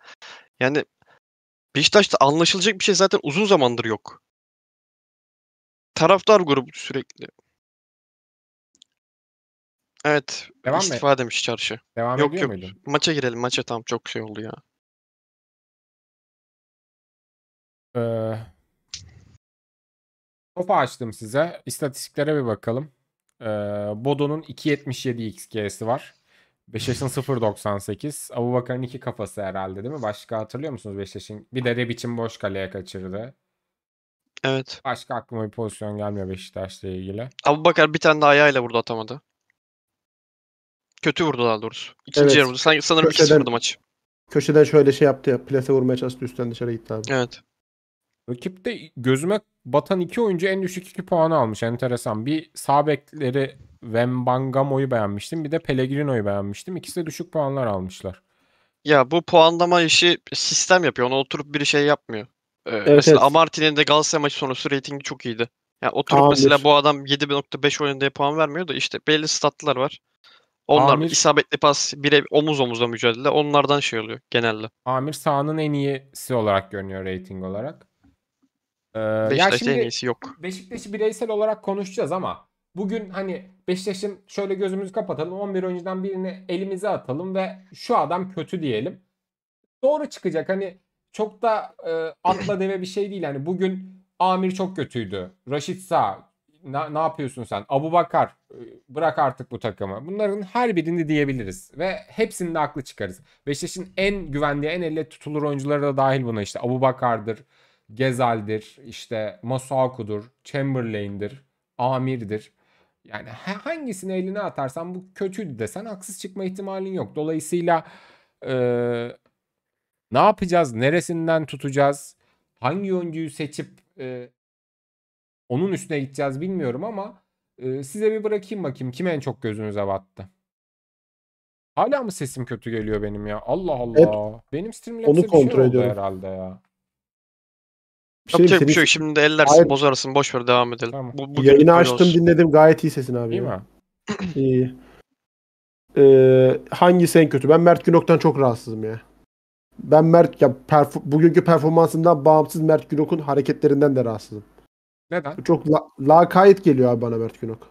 yani Beşiktaş'ta anlaşılacak bir şey zaten uzun zamandır yok. Taraftar grubu sürekli. Evet. Devam istifa mi? demiş çarşı. Devam yok, ediyor yok. muydun? Maça girelim. Maça tam çok şey oldu ya. Ee, topu açtım size. İstatistiklere bir bakalım. Ee, Bodo'nun 2.77 XG'si var. Beşiktaş'ın 0.98. Abubakar'ın iki kafası herhalde değil mi? Başka hatırlıyor musunuz Beşiktaş'ın? Bir de Rebic'in boş kaleye kaçırdı. Evet. Başka aklıma bir pozisyon gelmiyor Beşiktaş'la ilgili. Abu Abubakar bir tane daha ayağıyla vurdu atamadı. Kötü vurdu daha doğrusu. İkinci evet. yarı vurdu. Sanki sanırım Köşeden... ikisi vurdu maç. Köşeden şöyle şey yaptı ya. Plase vurmaya çalıştı üstten dışarı gitti abi. Evet. Rakipte gözüme batan iki oyuncu en düşük iki puanı almış. Enteresan. Bir sağ bekleri Wembangamo'yu beğenmiştim. Bir de Pellegrino'yu beğenmiştim. İkisi de düşük puanlar almışlar. Ya bu puanlama işi sistem yapıyor. Ona oturup bir şey yapmıyor. Ee, evet, mesela evet. Amarty'nin de Galatasaray maçı sonrası reytingi çok iyiydi. Yani oturup Amir. mesela bu adam 7.5 oyunda puan vermiyor da işte belli statlar var. Onlar Amir, isabetli pas, bire omuz omuza mücadele. Onlardan şey oluyor genelde. Amir sahanın en iyisi olarak görünüyor reyting olarak. Ee, Beşiktaş'ın en iyisi yok. Beşiktaş'ı bireysel olarak konuşacağız ama bugün hani Beşiktaş'ın şöyle gözümüzü kapatalım 11 oyuncudan birini elimize atalım ve şu adam kötü diyelim. Doğru çıkacak hani çok da e, atla deve bir şey değil. Hani bugün Amir çok kötüydü. Raşit Sağ ne, ne yapıyorsun sen? Abu Bakar e, bırak artık bu takımı. Bunların her birini diyebiliriz ve hepsinde haklı çıkarız. Beşiktaş'ın en güvendiği, en elle tutulur oyuncuları da dahil buna işte Abu Bakar'dır, Gezal'dir, işte Masuaku'dur, Chamberlain'dir, Amir'dir. Yani hangisini eline atarsan bu kötüydü desen haksız çıkma ihtimalin yok. Dolayısıyla e, ne yapacağız? Neresinden tutacağız? Hangi oyuncuyu seçip e, onun üstüne gideceğiz bilmiyorum ama e, size bir bırakayım bakayım kim en çok gözünüze battı. Hala mı sesim kötü geliyor benim ya? Allah Allah. Hep benim Streamlabs'e bir şey oldu ediyorum. herhalde ya. Bir şey Yapacak bir şey yok. Şimdi de ellersin Hayır. bozarsın. Boş ver devam edelim. Tamam. Bu, bugün Yayını açtım olsun. dinledim gayet iyi sesin abi. İyi ya. mi? [CLEARS THROAT] İyi. Ee, hangisi en kötü? Ben Mert Günok'tan çok rahatsızım ya. Ben Mert ya perf- bugünkü performansından bağımsız Mert Günok'un hareketlerinden de rahatsızım. Neden? Çok la- lakayt geliyor abi bana Mert Günok.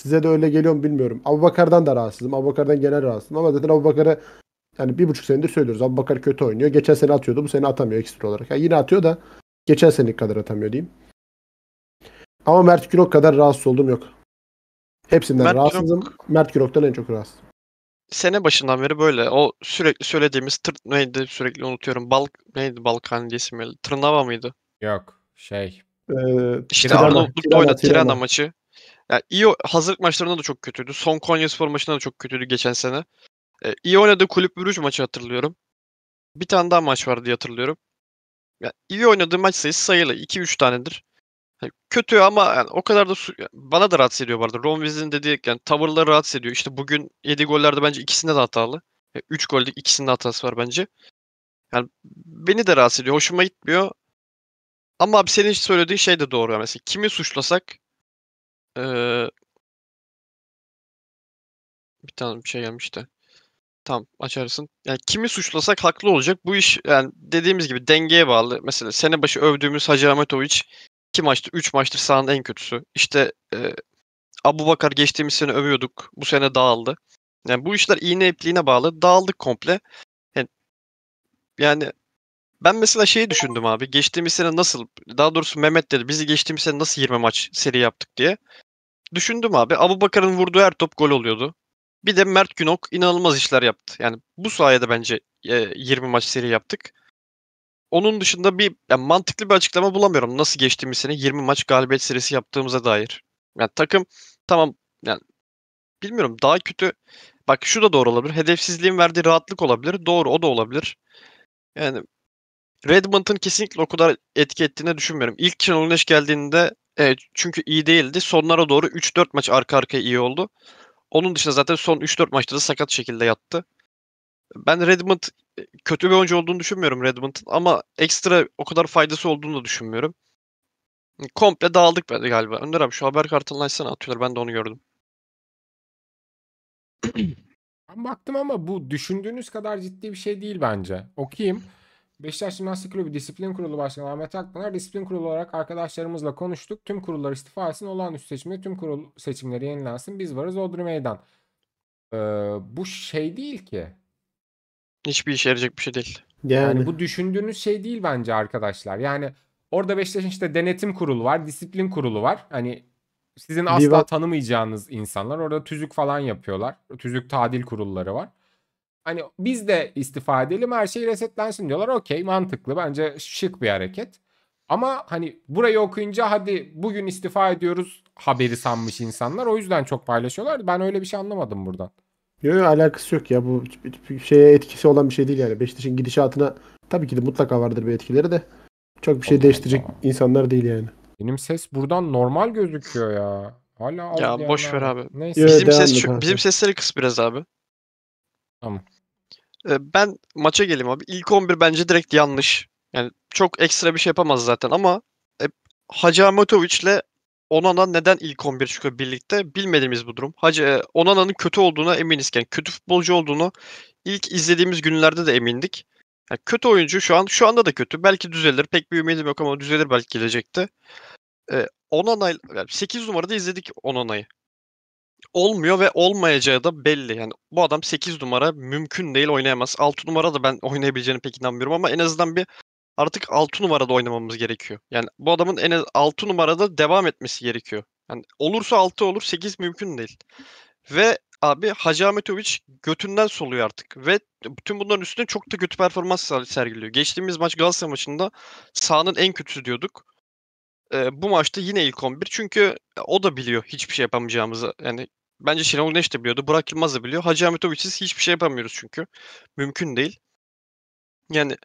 Size de öyle geliyor mu bilmiyorum. Abubakar'dan da rahatsızım. Abubakar'dan genel rahatsızım. Ama zaten Abubakar'ı yani bir buçuk senedir söylüyoruz. Abubakar kötü oynuyor. Geçen sene atıyordu. Bu sene atamıyor ekstra olarak. Yani yine atıyor da Geçen senelik kadar atamıyor diyeyim. Ama Mert Günok kadar rahatsız olduğum yok. Hepsinden Mert rahatsızım. Günok... Mert Günok'tan en çok rahatsız. Sene başından beri böyle. O sürekli söylediğimiz tır neydi sürekli unutuyorum. Balk neydi Balkan diye isimli. Tırnava mıydı? Yok. Şey. Ee, işte Arnavutluk'ta oynadı Tirana maçı. Yani iyi hazırlık maçlarında da çok kötüydü. Son Konya Spor maçında da çok kötüydü geçen sene. Ee, iyi oynadığı kulüp Brüj maçı hatırlıyorum. Bir tane daha maç vardı diye hatırlıyorum. Ya iyi oynadığı maç sayısı sayılı. 2-3 tanedir. Yani kötü ama yani o kadar da su, bana da rahatsız ediyor vardı. Ron Weasley'in dediği yani tavırları rahatsız ediyor. İşte bugün 7 gollerde bence ikisinde de hatalı. 3 e, golde ikisinde de hatası var bence. Yani beni de rahatsız ediyor. Hoşuma gitmiyor. Ama abi senin söylediğin şey de doğru. Mesela kimi suçlasak ee, bir tane bir şey gelmişti. Tam açarsın. Yani kimi suçlasak haklı olacak. Bu iş yani dediğimiz gibi dengeye bağlı. Mesela sene başı övdüğümüz Hacı Ahmetoviç 2 maçtır, 3 maçtır sahanın en kötüsü. İşte e, Abu Bakar geçtiğimiz sene övüyorduk. Bu sene dağıldı. Yani bu işler iğne ipliğine bağlı. Dağıldık komple. Yani, yani ben mesela şeyi düşündüm abi. Geçtiğimiz sene nasıl, daha doğrusu Mehmet dedi bizi geçtiğimiz sene nasıl 20 maç seri yaptık diye. Düşündüm abi. Abu Bakar'ın vurduğu her top gol oluyordu. Bir de Mert Günok inanılmaz işler yaptı. Yani bu sayede bence e, 20 maç seri yaptık. Onun dışında bir yani mantıklı bir açıklama bulamıyorum. Nasıl geçtiğimiz sene 20 maç galibiyet serisi yaptığımıza dair. Yani takım tamam yani bilmiyorum daha kötü. Bak şu da doğru olabilir. Hedefsizliğin verdiği rahatlık olabilir. Doğru o da olabilir. Yani Redmond'ın kesinlikle o kadar etki ettiğini düşünmüyorum. İlk Şenol Güneş geldiğinde evet, çünkü iyi değildi. Sonlara doğru 3-4 maç arka arkaya iyi oldu. Onun dışında zaten son 3-4 maçta da sakat şekilde yattı. Ben Redmond e, kötü bir oyuncu olduğunu düşünmüyorum Redmond'ın ama ekstra o kadar faydası olduğunu da düşünmüyorum. Komple dağıldık ben galiba. Önder abi şu haber kartını açsana atıyorlar. Ben de onu gördüm. Ben baktım ama bu düşündüğünüz kadar ciddi bir şey değil bence. Okuyayım. Beşiktaş Jimnastik Kulübü Disiplin Kurulu Başkanı Ahmet Akpınar, disiplin kurulu olarak arkadaşlarımızla konuştuk. Tüm kurullar istifa etsin, olağanüstü seçimde tüm kurul seçimleri yenilensin. Biz varız, odur Meydan. Ee, bu şey değil ki. Hiçbir işe yarayacak bir şey değil. Yani. yani bu düşündüğünüz şey değil bence arkadaşlar. Yani orada Beşiktaş'ın işte denetim kurulu var, disiplin kurulu var. Hani sizin asla Divan... tanımayacağınız insanlar. Orada tüzük falan yapıyorlar. Tüzük tadil kurulları var. Hani biz de istifa edelim her şey resetlensin diyorlar. Okey mantıklı bence şık bir hareket. Ama hani burayı okuyunca hadi bugün istifa ediyoruz haberi sanmış insanlar. O yüzden çok paylaşıyorlar. Ben öyle bir şey anlamadım buradan. Yok yok alakası yok ya. Bu şeye etkisi olan bir şey değil yani. Beşiktaş'ın gidişatına tabii ki de mutlaka vardır bir etkileri de. Çok bir şey Allah değiştirecek Allah. insanlar değil yani. Benim ses buradan normal gözüküyor ya. Hala Ya boş ver abi. Neyse. Yo, bizim ses şu, bizim sesleri kıs biraz abi. Tamam. Ee, ben maça geleyim abi. İlk 11 bence direkt yanlış. Yani çok ekstra bir şey yapamaz zaten ama e, Hacı Ahmetoviç ile Onana neden ilk 11 çıkıyor birlikte bilmediğimiz bu durum. Hacı e, Onana'nın kötü olduğuna eminisken kötü futbolcu olduğunu ilk izlediğimiz günlerde de emindik. Yani kötü oyuncu şu an şu anda da kötü. Belki düzelir. Pek bir ümidim yok ama düzelir belki gelecekti E, Onana yani 8 numarada izledik Onana'yı olmuyor ve olmayacağı da belli. Yani bu adam 8 numara mümkün değil oynayamaz. 6 numara da ben [LAUGHS] oynayabileceğini pek inanmıyorum ama en azından bir artık 6 numarada oynamamız gerekiyor. Yani bu adamın en az 6 numarada devam etmesi gerekiyor. Yani olursa 6 olur 8 mümkün değil. Ve abi Hacı Ahmetoviç götünden soluyor artık. Ve bütün bunların üstüne çok da kötü performans sergiliyor. Geçtiğimiz maç Galatasaray maçında sahanın en kötüsü diyorduk e, bu maçta yine ilk 11. Çünkü e, o da biliyor hiçbir şey yapamayacağımızı. Yani bence Şenol Güneş de biliyordu. Burak Yılmaz da biliyor. Hacı Ahmetovic'siz hiçbir şey yapamıyoruz çünkü. Mümkün değil. Yani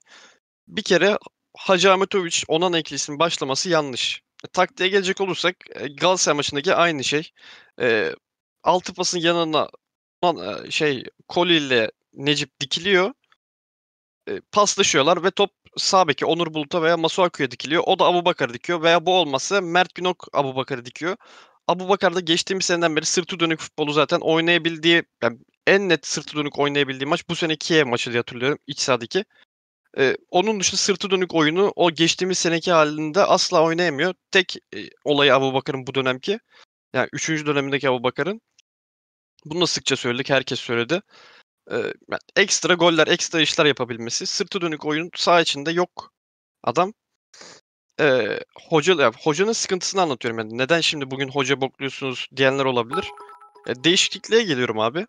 bir kere Hacı Ahmetoviç Onan eklisinin başlaması yanlış. E, taktiğe gelecek olursak e, Galatasaray maçındaki aynı şey. E, altı pasın yanına şey Koli ile Necip dikiliyor. E, paslaşıyorlar ve top sağ beki Onur Bulut'a veya Masuaku'ya dikiliyor. O da Abu Bakar'a dikiyor veya bu olmazsa Mert Günok Abu Bakar'a dikiyor. Abu Bakar da geçtiğimiz seneden beri sırtı dönük futbolu zaten oynayabildiği yani en net sırtı dönük oynayabildiği maç bu sene Kiev maçı diye hatırlıyorum iç sahadaki. Ee, onun dışında sırtı dönük oyunu o geçtiğimiz seneki halinde asla oynayamıyor. Tek e, olayı Abu Bakar'ın bu dönemki. Yani 3. dönemindeki Abu Bakar'ın. Bunu da sıkça söyledik. Herkes söyledi e, ekstra goller, ekstra işler yapabilmesi. Sırtı dönük oyun sağ içinde yok adam. E, hoca, yani hocanın sıkıntısını anlatıyorum. Yani neden şimdi bugün hoca bokluyorsunuz diyenler olabilir. E, değişikliğe geliyorum abi.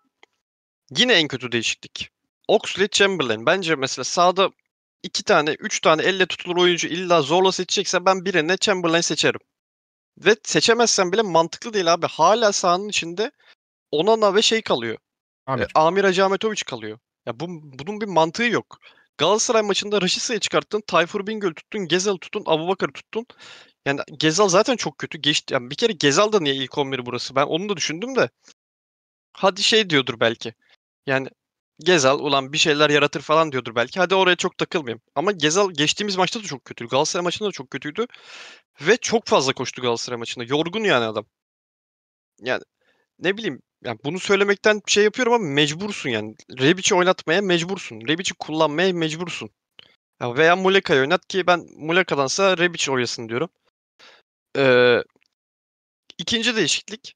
Yine en kötü değişiklik. Oxley Chamberlain. Bence mesela sağda iki tane, üç tane elle tutulur oyuncu illa zorla seçecekse ben birine Chamberlain seçerim. Ve seçemezsen bile mantıklı değil abi. Hala sahanın içinde Onana ve şey kalıyor. Ahmet. Amir Hacı Ahmetoviç kalıyor. Ya bu, bunun bir mantığı yok. Galatasaray maçında Raşisa'yı çıkarttın, Tayfur Bingöl tuttun, Gezal tuttun, Abubakar'ı tuttun. Yani Gezal zaten çok kötü. Geçti. Yani bir kere Gezal da niye ilk 11'i burası? Ben onu da düşündüm de. Hadi şey diyordur belki. Yani Gezal ulan bir şeyler yaratır falan diyordur belki. Hadi oraya çok takılmayayım. Ama Gezal geçtiğimiz maçta da çok kötüydü. Galatasaray maçında da çok kötüydü. Ve çok fazla koştu Galatasaray maçında. Yorgun yani adam. Yani ne bileyim yani bunu söylemekten bir şey yapıyorum ama mecbursun yani. Rebic'i oynatmaya mecbursun. Rebic'i kullanmaya mecbursun. Ya veya Muleka'yı oynat ki ben Muleka'dansa Rebic oynasın diyorum. Ee, ikinci değişiklik.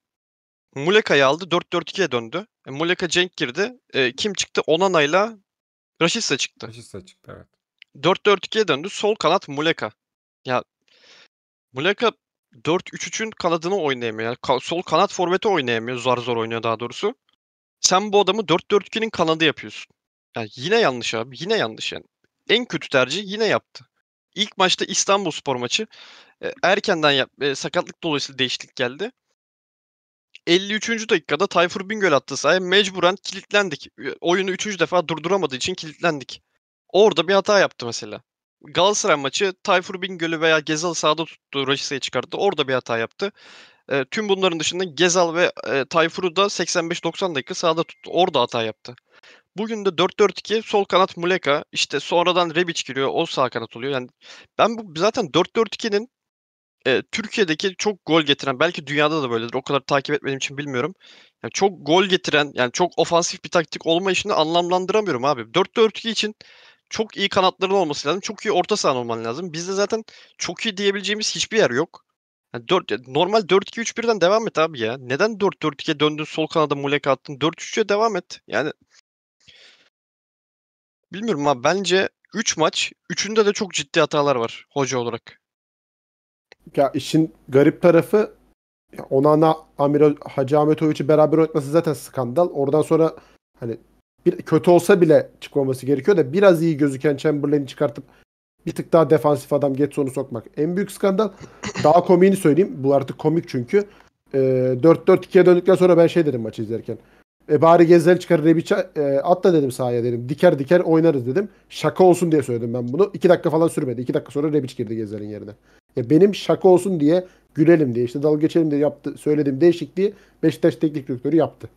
Muleka'yı aldı. 4-4-2'ye döndü. E, Muleka Cenk girdi. E, kim çıktı? Onana'yla Raşitsa çıktı. Raşitsa çıktı evet. 4-4-2'ye döndü. Sol kanat Muleka. Ya Muleka 4-3-3'ün kanadını oynayamıyor. Yani ka- sol kanat forveti oynayamıyor. Zar zor oynuyor daha doğrusu. Sen bu adamı 4-4-2'nin kanadı yapıyorsun. Yani yine yanlış abi. Yine yanlış yani. En kötü tercih yine yaptı. İlk maçta İstanbul Spor maçı e, erkenden yap, e, sakatlık dolayısıyla değişiklik geldi. 53. dakikada Tayfur Bingöl attı sahaya mecburen kilitlendik. E, oyunu 3. defa durduramadığı için kilitlendik. Orada bir hata yaptı mesela. Galatasaray maçı Tayfur Bingöl'ü veya Gezal sağda tuttu. Rajisa'yı çıkarttı. Orada bir hata yaptı. E, tüm bunların dışında Gezal ve e, Tayfur'u da 85-90 dakika sağda tuttu. Orada hata yaptı. Bugün de 4-4-2 sol kanat Muleka. işte sonradan Rebic giriyor. O sağ kanat oluyor. Yani ben bu zaten 4-4-2'nin e, Türkiye'deki çok gol getiren belki dünyada da böyledir. O kadar takip etmediğim için bilmiyorum. Yani çok gol getiren yani çok ofansif bir taktik olma işini anlamlandıramıyorum abi. 4-4-2 için çok iyi kanatların olması lazım. Çok iyi orta sahan olman lazım. Bizde zaten çok iyi diyebileceğimiz hiçbir yer yok. Yani 4, normal 4-2-3-1'den devam et abi ya. Neden 4-4-2'ye döndün sol kanada Muleka attın? 4-3'e devam et. Yani bilmiyorum ama bence 3 maç 3'ünde de çok ciddi hatalar var hoca olarak. Ya işin garip tarafı Onana Amir Hacı Ahmetoviç'i beraber oynatması zaten skandal. Oradan sonra hani bir, kötü olsa bile çıkmaması gerekiyor da biraz iyi gözüken Chamberlain'i çıkartıp bir tık daha defansif adam Getson'u sokmak. En büyük skandal daha komiğini söyleyeyim. Bu artık komik çünkü. E, ee, 4-4-2'ye döndükten sonra ben şey dedim maçı izlerken. E, bari Gezel çıkar Rebic'e e, at da dedim sahaya dedim. Diker diker oynarız dedim. Şaka olsun diye söyledim ben bunu. 2 dakika falan sürmedi. 2 dakika sonra Rebic girdi Gezel'in yerine. Ya benim şaka olsun diye gülelim diye işte dalga geçelim diye yaptı, söyledim değişikliği Beşiktaş teknik direktörü yaptı.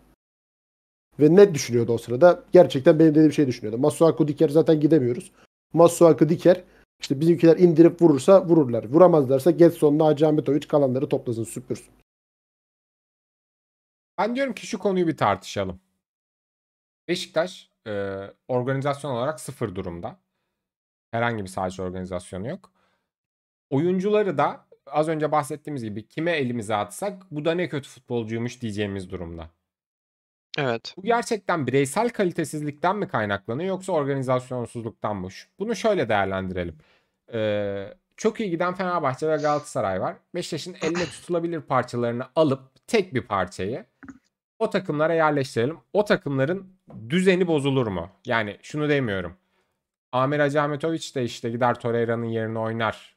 Ve ne düşünüyordu o sırada? Gerçekten benim dediğim şey düşünüyordu. Masuaku Diker zaten gidemiyoruz. Masuaku Diker işte bizimkiler indirip vurursa vururlar. Vuramazlarsa Getson'la Hacı Ahmetoviç kalanları toplasın süpürsün. Ben diyorum ki şu konuyu bir tartışalım. Beşiktaş e, organizasyon olarak sıfır durumda. Herhangi bir sadece organizasyonu yok. Oyuncuları da az önce bahsettiğimiz gibi kime elimize atsak bu da ne kötü futbolcuymuş diyeceğimiz durumda. Evet. Bu gerçekten bireysel kalitesizlikten mi kaynaklanıyor yoksa organizasyonsuzluktan mı? Bunu şöyle değerlendirelim. Ee, çok iyi giden Fenerbahçe ve Galatasaray var. Beşiktaş'ın eline tutulabilir parçalarını alıp tek bir parçayı o takımlara yerleştirelim. O takımların düzeni bozulur mu? Yani şunu demiyorum. Amir Acametoviç de işte gider Torreira'nın yerine oynar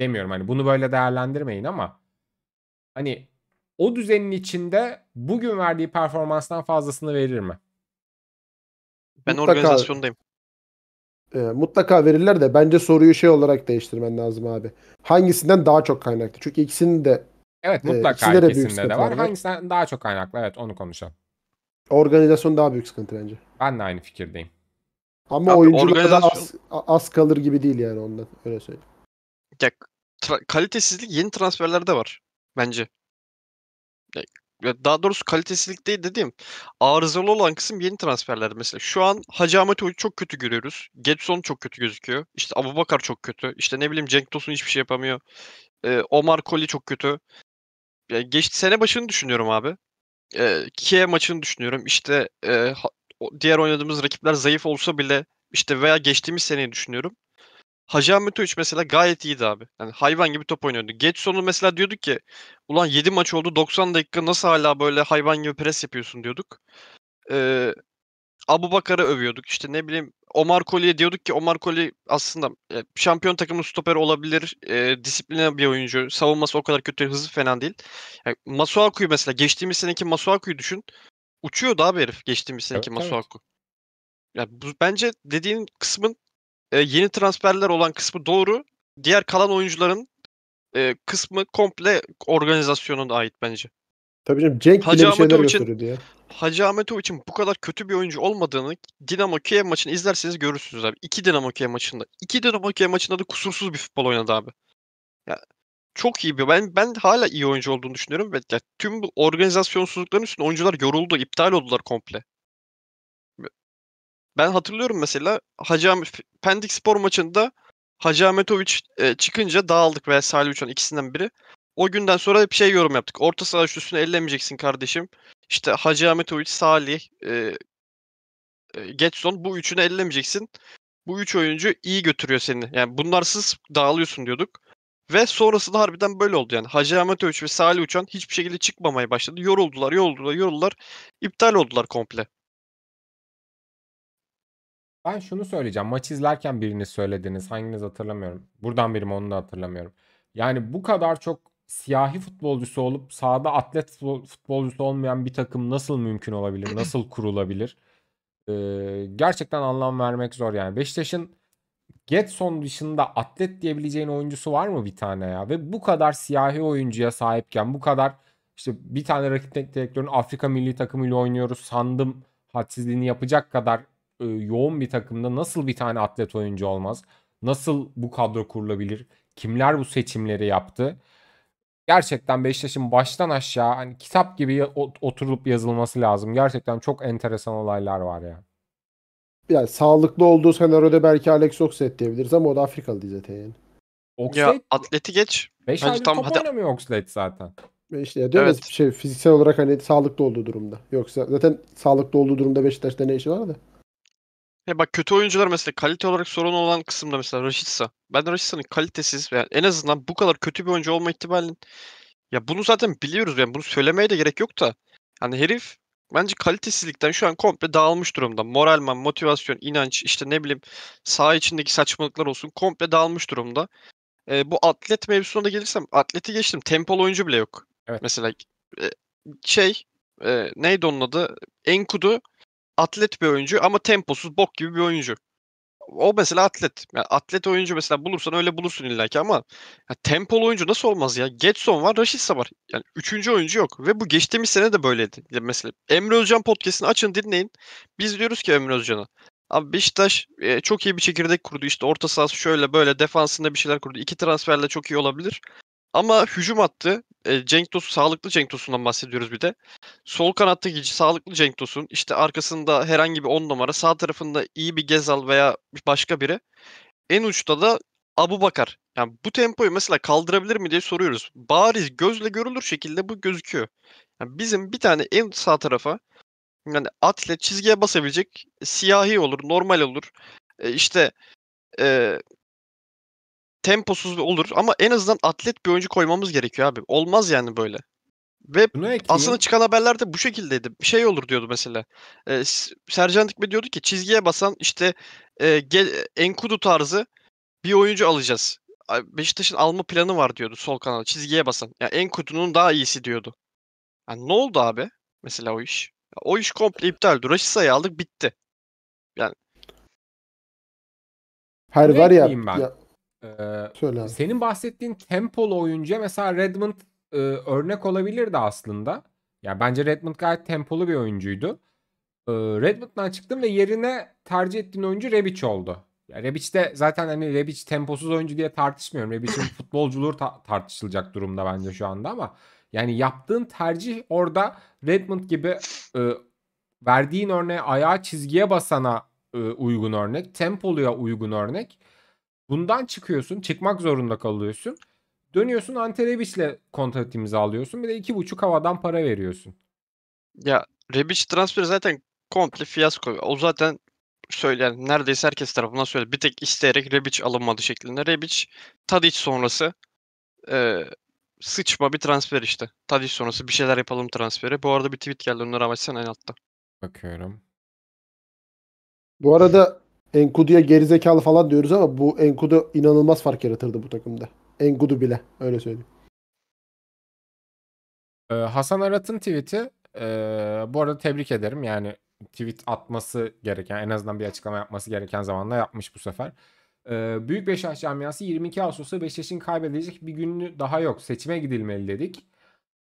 demiyorum. Hani bunu böyle değerlendirmeyin ama hani o düzenin içinde bugün verdiği performanstan fazlasını verir mi? Ben mutlaka, organizasyondayım. E, mutlaka verirler de bence soruyu şey olarak değiştirmen lazım abi. Hangisinden daha çok kaynaklı? Çünkü ikisinin de Evet e, mutlaka e, ikisinde, ikisinde de var. Hangisinden daha çok kaynaklı? Evet onu konuşalım. Organizasyon daha büyük sıkıntı bence. Ben de aynı fikirdeyim. Ama Abi, organizasyon... az, az kalır gibi değil yani ondan öyle söyleyeyim. Ya, tra- kalitesizlik yeni transferlerde var bence daha doğrusu kalitesizlik değil dediğim arızalı olan kısım yeni transferler mesela. Şu an Hacı Ahmet çok kötü görüyoruz. Getson çok kötü gözüküyor. İşte Abu Bakar çok kötü. İşte ne bileyim Cenk Tosun hiçbir şey yapamıyor. Ee, Omar Koli çok kötü. Yani geçti sene başını düşünüyorum abi. Ee, Kiev maçını düşünüyorum. İşte e, diğer oynadığımız rakipler zayıf olsa bile işte veya geçtiğimiz seneyi düşünüyorum. Hacı Ahmet mesela gayet iyiydi abi. Yani hayvan gibi top oynuyordu. Getso'nu mesela diyorduk ki ulan 7 maç oldu 90 dakika nasıl hala böyle hayvan gibi pres yapıyorsun diyorduk. Ee, Abu Bakar'ı övüyorduk. İşte ne bileyim Omar Koli'ye diyorduk ki Omar Koli aslında e, şampiyon takımın stoperi olabilir. E, disipline bir oyuncu. Savunması o kadar kötü, hızı fena değil. Yani Masuaku'yu mesela geçtiğimiz seneki Masuaku'yu düşün. Uçuyordu abi herif geçtiğimiz seneki evet, Masuaku. Evet. Yani bu, bence dediğin kısmın e, yeni transferler olan kısmı doğru. Diğer kalan oyuncuların e, kısmı komple organizasyonuna ait bence. Tabii canım Cenk Hacı bile bir şeyler gösteriyordu ya. Hacı Ahmetoviç'in bu kadar kötü bir oyuncu olmadığını Dinamo Kiev maçını izlerseniz görürsünüz abi. İki Dinamo Kiev maçında. iki Dinamo Kiev maçında da kusursuz bir futbol oynadı abi. Ya, çok iyi bir. Ben ben hala iyi oyuncu olduğunu düşünüyorum. Ve ya, tüm bu organizasyonsuzlukların üstüne oyuncular yoruldu. iptal oldular komple. Ben hatırlıyorum mesela Hacı Pendik Spor maçında Hacı Ahmetoviç e, çıkınca dağıldık veya Salih Uçan ikisinden biri. O günden sonra bir şey yorum yaptık. Orta saha üstüne ellemeyeceksin kardeşim. İşte Hacı Ahmetoviç, Salih, e, e, Getson bu üçünü ellemeyeceksin. Bu üç oyuncu iyi götürüyor seni. Yani bunlarsız dağılıyorsun diyorduk. Ve sonrasında harbiden böyle oldu yani. Hacı Ahmetoviç ve Salih Uçan hiçbir şekilde çıkmamaya başladı. Yoruldular, yoruldular, yoruldular. İptal oldular komple. Ben şunu söyleyeceğim. Maç izlerken birini söylediniz. Hanginiz hatırlamıyorum. Buradan birim onu da hatırlamıyorum. Yani bu kadar çok siyahi futbolcusu olup sahada atlet futbolcusu olmayan bir takım nasıl mümkün olabilir? Nasıl kurulabilir? Ee, gerçekten anlam vermek zor yani. Beşiktaş'ın Getson dışında atlet diyebileceğin oyuncusu var mı bir tane ya? Ve bu kadar siyahi oyuncuya sahipken bu kadar işte bir tane rakip direktörün Afrika milli takımıyla oynuyoruz sandım hadsizliğini yapacak kadar e, yoğun bir takımda nasıl bir tane atlet oyuncu olmaz? Nasıl bu kadro kurulabilir? Kimler bu seçimleri yaptı? Gerçekten Beşiktaş'ın baştan aşağı hani kitap gibi oturup yazılması lazım. Gerçekten çok enteresan olaylar var ya. Yani. yani sağlıklı olduğu senaryoda belki Alex Oxlade diyebiliriz ama o da Afrikalı zaten yani. Oxlade, ya atleti geç. 5 aydır tam top hadi. oynamıyor Oxlade zaten. İşte diyor evet. şey fiziksel olarak hani sağlıklı olduğu durumda. Yoksa zaten sağlıklı olduğu durumda Beşiktaş'ta ne işi var da. Ya e, bak kötü oyuncular mesela kalite olarak sorun olan kısımda mesela Rashica. Ben Rashica'nın kalitesiz yani en azından bu kadar kötü bir oyuncu olma ihtimalin ya bunu zaten biliyoruz yani bunu söylemeye de gerek yok da hani herif bence kalitesizlikten şu an komple dağılmış durumda. Moral Moralman, motivasyon, inanç işte ne bileyim sağ içindeki saçmalıklar olsun komple dağılmış durumda. E, bu atlet mevzusuna da gelirsem atleti geçtim. Tempol oyuncu bile yok. Evet. Mesela e, şey e, neydi onun adı? Enkudu atlet bir oyuncu ama temposuz bok gibi bir oyuncu. O mesela atlet. Yani atlet oyuncu mesela bulursan öyle bulursun illaki ama ya tempolu oyuncu nasıl olmaz ya? Getson var, Raşitsa var. Yani üçüncü oyuncu yok. Ve bu geçtiğimiz sene de böyleydi. Yani mesela Emre Özcan podcast'ini açın dinleyin. Biz diyoruz ki Emre Özcan'a. Abi Beşiktaş e, çok iyi bir çekirdek kurdu. işte. orta sahası şöyle böyle defansında bir şeyler kurdu. İki transferle çok iyi olabilir. Ama hücum attı. e, Cenk Tosun, sağlıklı Cenk Tosun'dan bahsediyoruz bir de. Sol kanattaki sağlıklı Cenk Tosun, işte arkasında herhangi bir 10 numara, sağ tarafında iyi bir Gezal veya başka biri. En uçta da Abu Bakar. Yani bu tempoyu mesela kaldırabilir mi diye soruyoruz. Bariz gözle görülür şekilde bu gözüküyor. Yani bizim bir tane en sağ tarafa yani at ile çizgiye basabilecek siyahi olur, normal olur. E, işte e, temposuz olur ama en azından atlet bir oyuncu koymamız gerekiyor abi. Olmaz yani böyle. Ve aslında çıkan haberlerde bu şekildeydi. Şey olur diyordu mesela. E, Sercan Dikme diyordu ki çizgiye basan işte e, gel, Enkudu tarzı bir oyuncu alacağız. Beşiktaş'ın alma planı var diyordu sol kanalda çizgiye basan. Yani Enkudu'nun daha iyisi diyordu. Yani ne oldu abi mesela o iş? O iş komple iptal oldu. Raşisa'yı aldık bitti. Yani her var ya, ya ee, Söyle. Senin bahsettiğin tempolu oyuncuya mesela Redmond e, örnek olabilirdi aslında. Ya bence Redmond gayet tempolu bir oyuncuydu. Ee, Redmond'dan çıktım ve yerine tercih ettiğin oyuncu Rebic oldu. Ya Rebic de zaten hani Rebic temposuz oyuncu diye tartışmıyorum. Rebic'in [LAUGHS] futbolculuğu ta- tartışılacak durumda bence şu anda ama yani yaptığın tercih orada Redmond gibi e, verdiğin örneğe ayağa çizgiye basana e, uygun örnek, tempoluya uygun örnek. Bundan çıkıyorsun. Çıkmak zorunda kalıyorsun. Dönüyorsun Anterebiç'le kontrat alıyorsun, Bir de iki buçuk havadan para veriyorsun. Ya Rebic transferi zaten komple fiyasko. O zaten söyleyen yani neredeyse herkes tarafından söyledi. Bir tek isteyerek Rebic alınmadı şeklinde. Rebic Tadic sonrası e, sıçma bir transfer işte. Tadic sonrası bir şeyler yapalım transferi. Bu arada bir tweet geldi onları amaçsan en altta. Bakıyorum. Bu arada Enkudu'ya gerizekalı falan diyoruz ama bu Enkudu inanılmaz fark yaratırdı bu takımda. Enkudu bile öyle söyleyeyim. Ee, Hasan Arat'ın tweet'i e, bu arada tebrik ederim. Yani tweet atması gereken en azından bir açıklama yapması gereken zamanda yapmış bu sefer. Ee, Büyük Beşiktaş camiası 22 Ağustos'ta Beşiktaş'ın kaybedecek bir günü daha yok. Seçime gidilmeli dedik.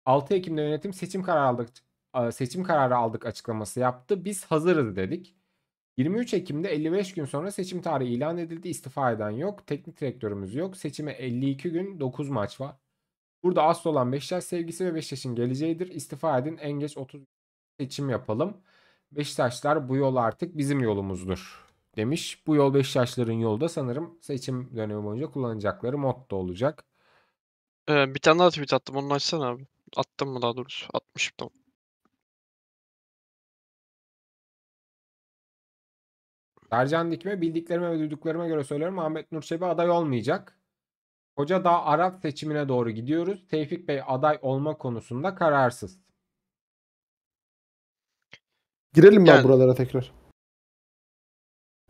6 Ekim'de yönetim seçim kararı aldık seçim kararı aldık açıklaması yaptı. Biz hazırız dedik. 23 Ekim'de 55 gün sonra seçim tarihi ilan edildi. İstifa eden yok. Teknik direktörümüz yok. Seçime 52 gün 9 maç var. Burada asıl olan Beşiktaş sevgisi ve Beşiktaş'ın geleceğidir. İstifa edin en geç 30 seçim yapalım. Beşiktaşlar bu yol artık bizim yolumuzdur demiş. Bu yol Beşiktaşların yolu da sanırım seçim dönemi boyunca kullanacakları modda olacak. Ee, bir tane daha tweet attım onu açsana abi. Attım mı daha doğrusu? Atmışım tamam. Sercan Dikme bildiklerime ve duyduklarıma göre söylüyorum Ahmet Nur aday olmayacak. Hoca daha Arap seçimine doğru gidiyoruz. Tevfik Bey aday olma konusunda kararsız. Girelim mi yani, buralara tekrar?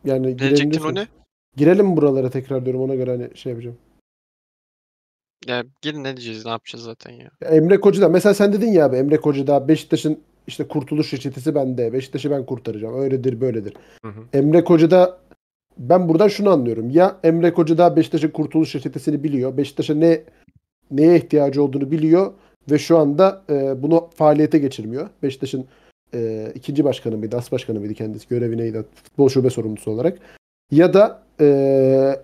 Yani girelim o ne? Girelim buralara tekrar diyorum ona göre hani şey yapacağım. Ya gir ne diyeceğiz ne yapacağız zaten ya. ya Emre Koca'da mesela sen dedin ya abi Emre Koca'da Beşiktaş'ın işte kurtuluş reçetesi bende. Beşiktaş'ı ben kurtaracağım. Öyledir böyledir. Hı hı. Emre Koca'da ben buradan şunu anlıyorum. Ya Emre Koca'da Beşiktaş'ın kurtuluş reçetesini biliyor. Beşiktaş'a ne neye ihtiyacı olduğunu biliyor ve şu anda e, bunu faaliyete geçirmiyor. Beşiktaş'ın e, ikinci başkanı mıydı, as başkanı mıydı kendisi görevi neydi? Futbol şube sorumlusu olarak. Ya da e,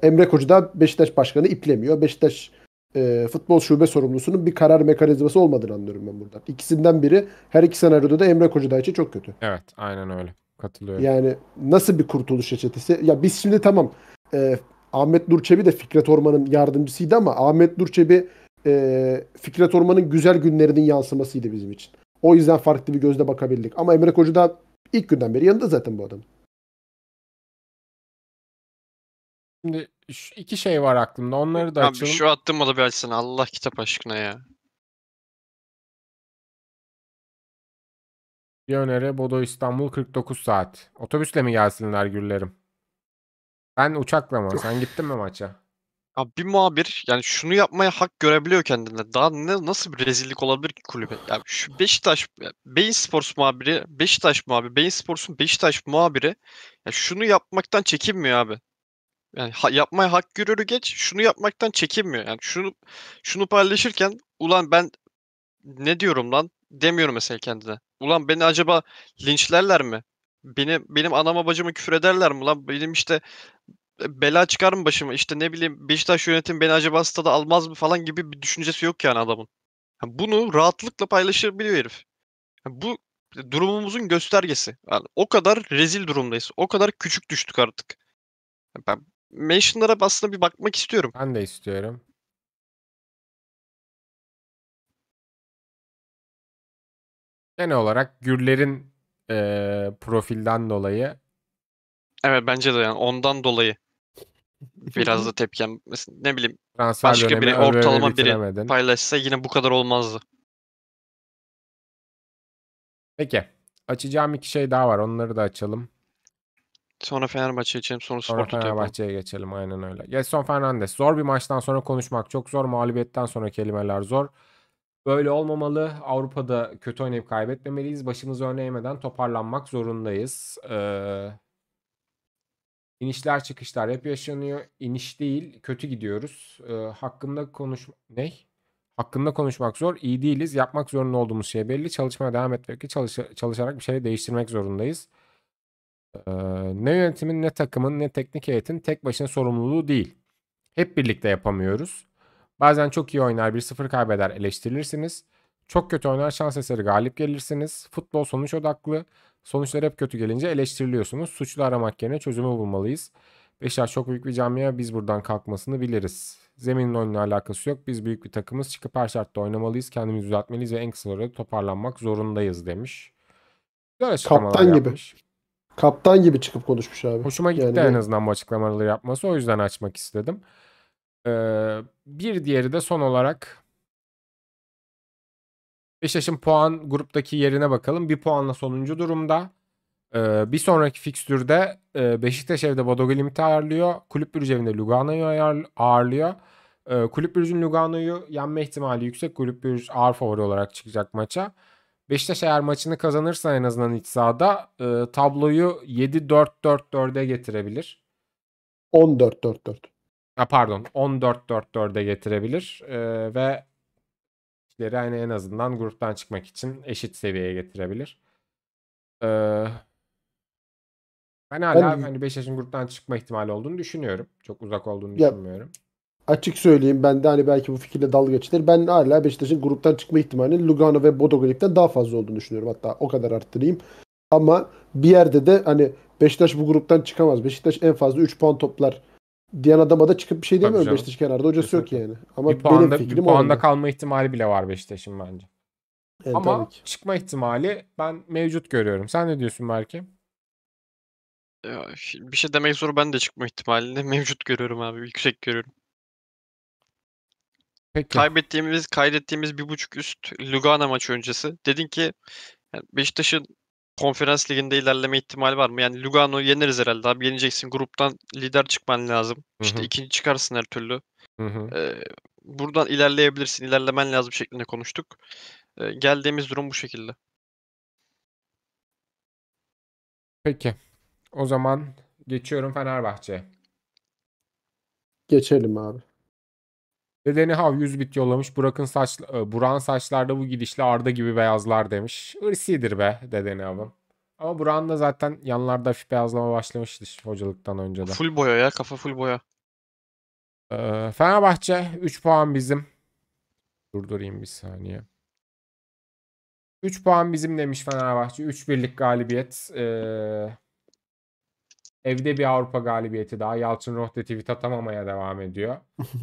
Emre Koca da Beşiktaş başkanı iplemiyor. Beşiktaş e, futbol şube sorumlusunun bir karar mekanizması olmadığını anlıyorum ben buradan. İkisinden biri her iki senaryoda da Emre Kocadağ için çok kötü. Evet aynen öyle. Katılıyorum. Yani nasıl bir kurtuluş reçetesi? Ya biz şimdi tamam e, Ahmet Nurçebi de Fikret Orman'ın yardımcısıydı ama Ahmet Nurçebi e, Fikret Orman'ın güzel günlerinin yansımasıydı bizim için. O yüzden farklı bir gözle bakabildik. Ama Emre Kocadağ ilk günden beri yanında zaten bu adam. Şimdi şu iki şey var aklımda. Onları da Abi açalım. şu attım o da bir açsana. Allah kitap aşkına ya. Bir öneri Bodo İstanbul 49 saat. Otobüsle mi gelsinler güllerim? Ben uçakla mı? Sen gittin mi maça? Abi bir muhabir yani şunu yapmaya hak görebiliyor kendine. Daha ne, nasıl bir rezillik olabilir ki kulübe? Yani şu Beşiktaş, Beyin Sports muhabiri, Beşiktaş muhabiri, Beyin Sports'un Beşiktaş muhabiri yani şunu yapmaktan çekinmiyor abi yani ha, yapmaya hak görürü geç şunu yapmaktan çekinmiyor. Yani şunu şunu paylaşırken ulan ben ne diyorum lan demiyorum mesela kendine. Ulan beni acaba linçlerler mi? Benim benim anama bacıma küfür ederler mi lan? Benim işte bela çıkar mı başıma? İşte ne bileyim Beşiktaş yönetim beni acaba stada almaz mı falan gibi bir düşüncesi yok yani adamın. Yani bunu rahatlıkla paylaşabiliyor herif. Yani bu durumumuzun göstergesi. Yani o kadar rezil durumdayız. O kadar küçük düştük artık. Yani ben mentionlara aslında bir bakmak istiyorum. Ben de istiyorum. Genel olarak Gürler'in e, profilden dolayı. Evet bence de yani ondan dolayı [LAUGHS] biraz da tepkem ne bileyim Transfer başka biri ortalama biri paylaşsa yine bu kadar olmazdı. Peki. Açacağım iki şey daha var. Onları da açalım. Sonra Fenerbahçe geçelim. Sonra, sonra Spor Fenerbahçe'ye geçelim aynen öyle. Gerson Fernandes. Zor bir maçtan sonra konuşmak çok zor. Mağlubiyetten sonra kelimeler zor. Böyle olmamalı. Avrupa'da kötü oynayıp kaybetmemeliyiz. Başımızı öne eğmeden toparlanmak zorundayız. Ee, inişler çıkışlar hep yaşanıyor. İniş değil kötü gidiyoruz. Ee, hakkında konuş... Ne? Hakkında konuşmak zor. İyi değiliz. Yapmak zorunda olduğumuz şey belli. Çalışmaya devam etmek, çalış çalışarak bir şey değiştirmek zorundayız ne yönetimin ne takımın ne teknik heyetin tek başına sorumluluğu değil. Hep birlikte yapamıyoruz. Bazen çok iyi oynar bir sıfır kaybeder eleştirilirsiniz. Çok kötü oynar şans eseri galip gelirsiniz. Futbol sonuç odaklı. Sonuçlar hep kötü gelince eleştiriliyorsunuz. Suçlu aramak yerine çözümü bulmalıyız. Beşiktaş çok büyük bir camia biz buradan kalkmasını biliriz. Zeminin oyunla alakası yok. Biz büyük bir takımız çıkıp her şartta oynamalıyız. Kendimizi düzeltmeliyiz ve en kısa sürede toparlanmak zorundayız demiş. Güzel açıklamalar Kaptan yapmış. gibi. Kaptan gibi çıkıp konuşmuş abi. Hoşuma gitti yani, en azından bu açıklamaları yapması. O yüzden açmak istedim. Ee, bir diğeri de son olarak Beşiktaş'ın puan gruptaki yerine bakalım. Bir puanla sonuncu durumda. Ee, bir sonraki fikstürde e, Beşiktaş evde Bodo Glimt'i ağırlıyor. Kulüp Brüj evinde Lugano'yu ağırlıyor. Ee, Kulüp Brüj'ün Lugano'yu yenme ihtimali yüksek. Kulüp Brüj ağır favori olarak çıkacak maça. Beşiktaş eğer maçını kazanırsa en azından iç sahada e, tabloyu 7-4-4-4'e getirebilir. 14-4-4. Ha, pardon 14-4-4'e getirebilir e, ve işleri yani en azından gruptan çıkmak için eşit seviyeye getirebilir. E, ben hala Oğlum, hani Beşiktaş'ın gruptan çıkma ihtimali olduğunu düşünüyorum. Çok uzak olduğunu ya, düşünmüyorum açık söyleyeyim ben de hani belki bu fikirle dalga geçilir. Ben hala Beşiktaş'ın gruptan çıkma ihtimalinin Lugano ve Bodo Glik'ten daha fazla olduğunu düşünüyorum. Hatta o kadar arttırayım. Ama bir yerde de hani Beşiktaş bu gruptan çıkamaz. Beşiktaş en fazla 3 puan toplar diyen adama da çıkıp bir şey demiyorum Beşiktaş kenarda. Hocası Kesinlikle. yok yani. Ama bir puanda, benim fikrim bir puanda oldu. kalma ihtimali bile var Beşiktaş'ın bence. Evet, Ama çıkma ihtimali ben mevcut görüyorum. Sen ne diyorsun Merke? Ya, bir şey demek zor ben de çıkma ihtimalini [LAUGHS] mevcut görüyorum abi. Yüksek görüyorum. Peki. Kaybettiğimiz, kaydettiğimiz bir buçuk üst Lugano maçı öncesi. Dedin ki yani Beşiktaş'ın konferans liginde ilerleme ihtimali var mı? Yani Lugano'yu yeneriz herhalde abi. Yeneceksin gruptan lider çıkman lazım. İşte Hı-hı. ikinci çıkarsın her türlü. Ee, buradan ilerleyebilirsin, ilerlemen lazım şeklinde konuştuk. Ee, geldiğimiz durum bu şekilde. Peki. O zaman geçiyorum Fenerbahçe'ye. Geçelim abi. Dedeni Hav 100 bit yollamış. Burak'ın saç, e, Burak'ın saçlarda bu gidişle Arda gibi beyazlar demiş. Irsidir be dedeni havım. Ama buran da zaten yanlarda hafif beyazlama başlamıştı hocalıktan önce de. Full boya ya kafa full boya. Ee, Fenerbahçe 3 puan bizim. Durdurayım bir saniye. 3 puan bizim demiş Fenerbahçe. 3 birlik galibiyet. Ee, evde bir Avrupa galibiyeti daha. Yalçın Rohde tweet atamamaya devam ediyor. [LAUGHS]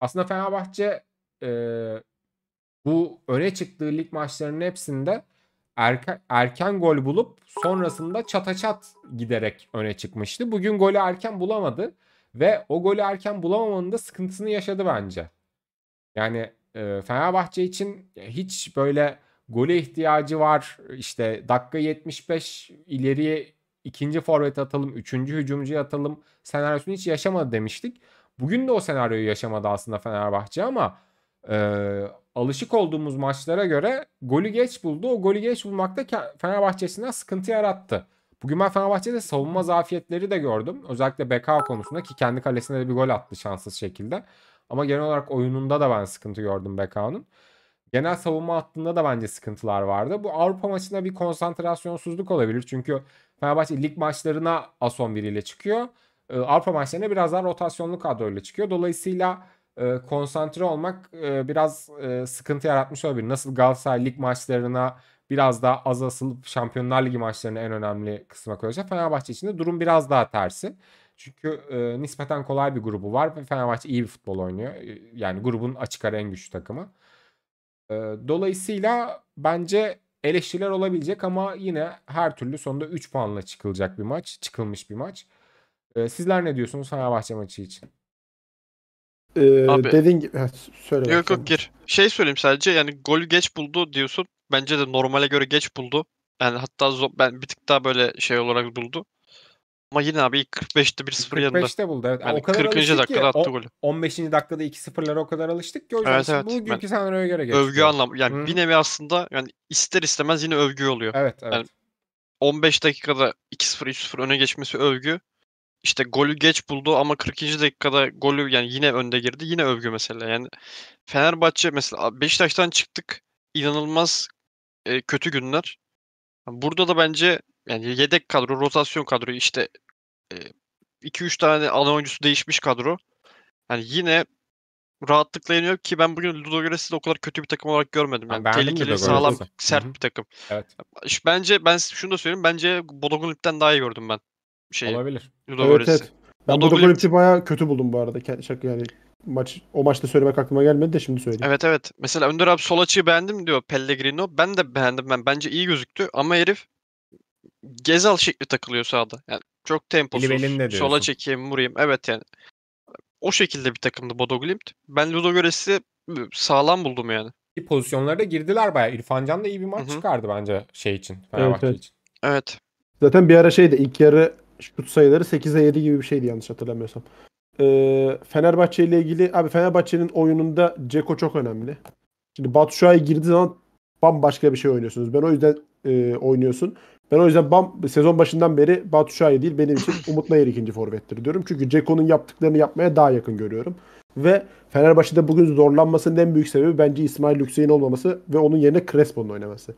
aslında Fenerbahçe e, bu öne çıktığı lig maçlarının hepsinde erken, erken gol bulup sonrasında çata çat giderek öne çıkmıştı. Bugün golü erken bulamadı ve o golü erken bulamamanın da sıkıntısını yaşadı bence. Yani e, Fenerbahçe için hiç böyle gole ihtiyacı var. İşte dakika 75 ileriye ikinci forvet atalım, üçüncü hücumcu atalım senaryosunu hiç yaşamadı demiştik. Bugün de o senaryoyu yaşamadı aslında Fenerbahçe ama e, alışık olduğumuz maçlara göre golü geç buldu. O golü geç bulmakta Fenerbahçesine sıkıntı yarattı. Bugün ben Fenerbahçe'de savunma zafiyetleri de gördüm. Özellikle BK konusunda ki kendi kalesine de bir gol attı şanssız şekilde. Ama genel olarak oyununda da ben sıkıntı gördüm BK'nın. Genel savunma hattında da bence sıkıntılar vardı. Bu Avrupa maçında bir konsantrasyonsuzluk olabilir. Çünkü Fenerbahçe lig maçlarına as 11 ile çıkıyor e, Avrupa maçlarına biraz daha rotasyonlu kadroyla çıkıyor. Dolayısıyla e, konsantre olmak e, biraz e, sıkıntı yaratmış olabilir. Nasıl Galatasaray lig maçlarına biraz daha az asılıp Şampiyonlar Ligi maçlarını en önemli kısma koyacak. Fenerbahçe için de durum biraz daha tersi. Çünkü e, nispeten kolay bir grubu var ve Fenerbahçe iyi bir futbol oynuyor. E, yani grubun açık ara en güçlü takımı. E, dolayısıyla bence eleştiriler olabilecek ama yine her türlü sonunda 3 puanla çıkılacak bir maç, çıkılmış bir maç. Ee, sizler ne diyorsunuz Fenerbahçe maçı için? Ee, Abi, dediğin gibi ha, söyle. Yok yok gir. Şey söyleyeyim sadece yani gol geç buldu diyorsun. Bence de normale göre geç buldu. Yani hatta ben bir tık daha böyle şey olarak buldu. Ama yine abi 45'te 1-0 yanında. 45'te buldu evet. Yani o kadar 40. dakikada attı golü. 15. dakikada 2-0'lara o kadar alıştık ki o evet, evet. bugünkü ben, öyle göre geçti. Övgü anlam. Yani Hı-hı. bir nevi aslında yani ister istemez yine övgü oluyor. Evet evet. Yani 15 dakikada 2-0 3-0 öne geçmesi övgü işte golü geç buldu ama 42. dakikada golü yani yine önde girdi. Yine övgü mesela. Yani Fenerbahçe mesela Beşiktaş'tan çıktık. inanılmaz e, kötü günler. Burada da bence yani yedek kadro, rotasyon kadro işte 2-3 e, tane ana oyuncusu değişmiş kadro. Yani yine rahatlıkla yeniyor ki ben bugün Ludo Gores'i de o kadar kötü bir takım olarak görmedim. Yani ben tehlikeli, sağlam, Hı-hı. sert bir takım. Evet. Bence ben şunu da söyleyeyim. Bence Bodogulip'ten daha iyi gördüm ben şeyi. Olabilir. Evet, evet. Ben Ludogoric'i baya kötü buldum bu arada. Kendi şaka yani maç o maçta söylemek aklıma gelmedi de şimdi söyleyeyim. Evet evet. Mesela Önder abi sol açıyı beğendim diyor Pellegrino. Ben de beğendim ben. Bence iyi gözüktü ama herif Gezal şekli takılıyor sağda. Yani çok temposuz. Sola çekeyim, vurayım. Evet yani. O şekilde bir takımdı Bodo Glimt. Ben Ludogoric'i sağlam buldum yani. İyi pozisyonlara girdiler bayağı. İrfan Can da iyi bir maç Hı-hı. çıkardı bence şey için. evet, evet. için. Evet. Zaten bir ara şeydi ilk yarı şut sayıları 8'e 7 gibi bir şeydi yanlış hatırlamıyorsam. Ee, Fenerbahçe ile ilgili abi Fenerbahçe'nin oyununda Ceko çok önemli. Şimdi Batu Şua'ya girdiği zaman bambaşka bir şey oynuyorsunuz. Ben o yüzden e, oynuyorsun. Ben o yüzden bam, sezon başından beri Batu Şua'yı değil benim için [LAUGHS] Umut Nayır ikinci forvettir diyorum. Çünkü Ceko'nun yaptıklarını yapmaya daha yakın görüyorum. Ve Fenerbahçe'de bugün zorlanmasının en büyük sebebi bence İsmail Yüksek'in olmaması ve onun yerine Crespo'nun oynaması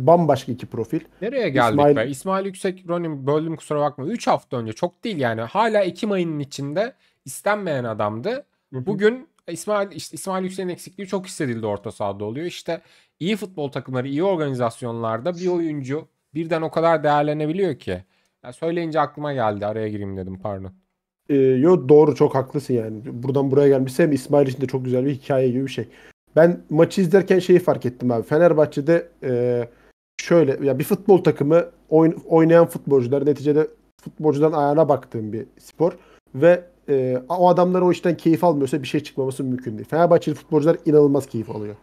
bambaşka iki profil. Nereye geldik İsmail... be? İsmail Yüksek, Ronin böldüm kusura bakma. 3 hafta önce çok değil yani. Hala Ekim ayının içinde istenmeyen adamdı. Bugün İsmail işte İsmail Yüksek'in eksikliği çok hissedildi orta sahada oluyor. İşte iyi futbol takımları, iyi organizasyonlarda bir oyuncu birden o kadar değerlenebiliyor ki. Yani söyleyince aklıma geldi. Araya gireyim dedim pardon. E, yo doğru çok haklısın yani. Buradan buraya gelmişse hem İsmail için de çok güzel bir hikaye gibi bir şey. Ben maçı izlerken şeyi fark ettim abi. Fenerbahçe'de eee şöyle ya bir futbol takımı oyn, oynayan futbolcular neticede futbolcudan ayağına baktığım bir spor ve e, o adamlar o işten keyif almıyorsa bir şey çıkmaması mümkün değil. Fenerbahçeli futbolcular inanılmaz keyif alıyor.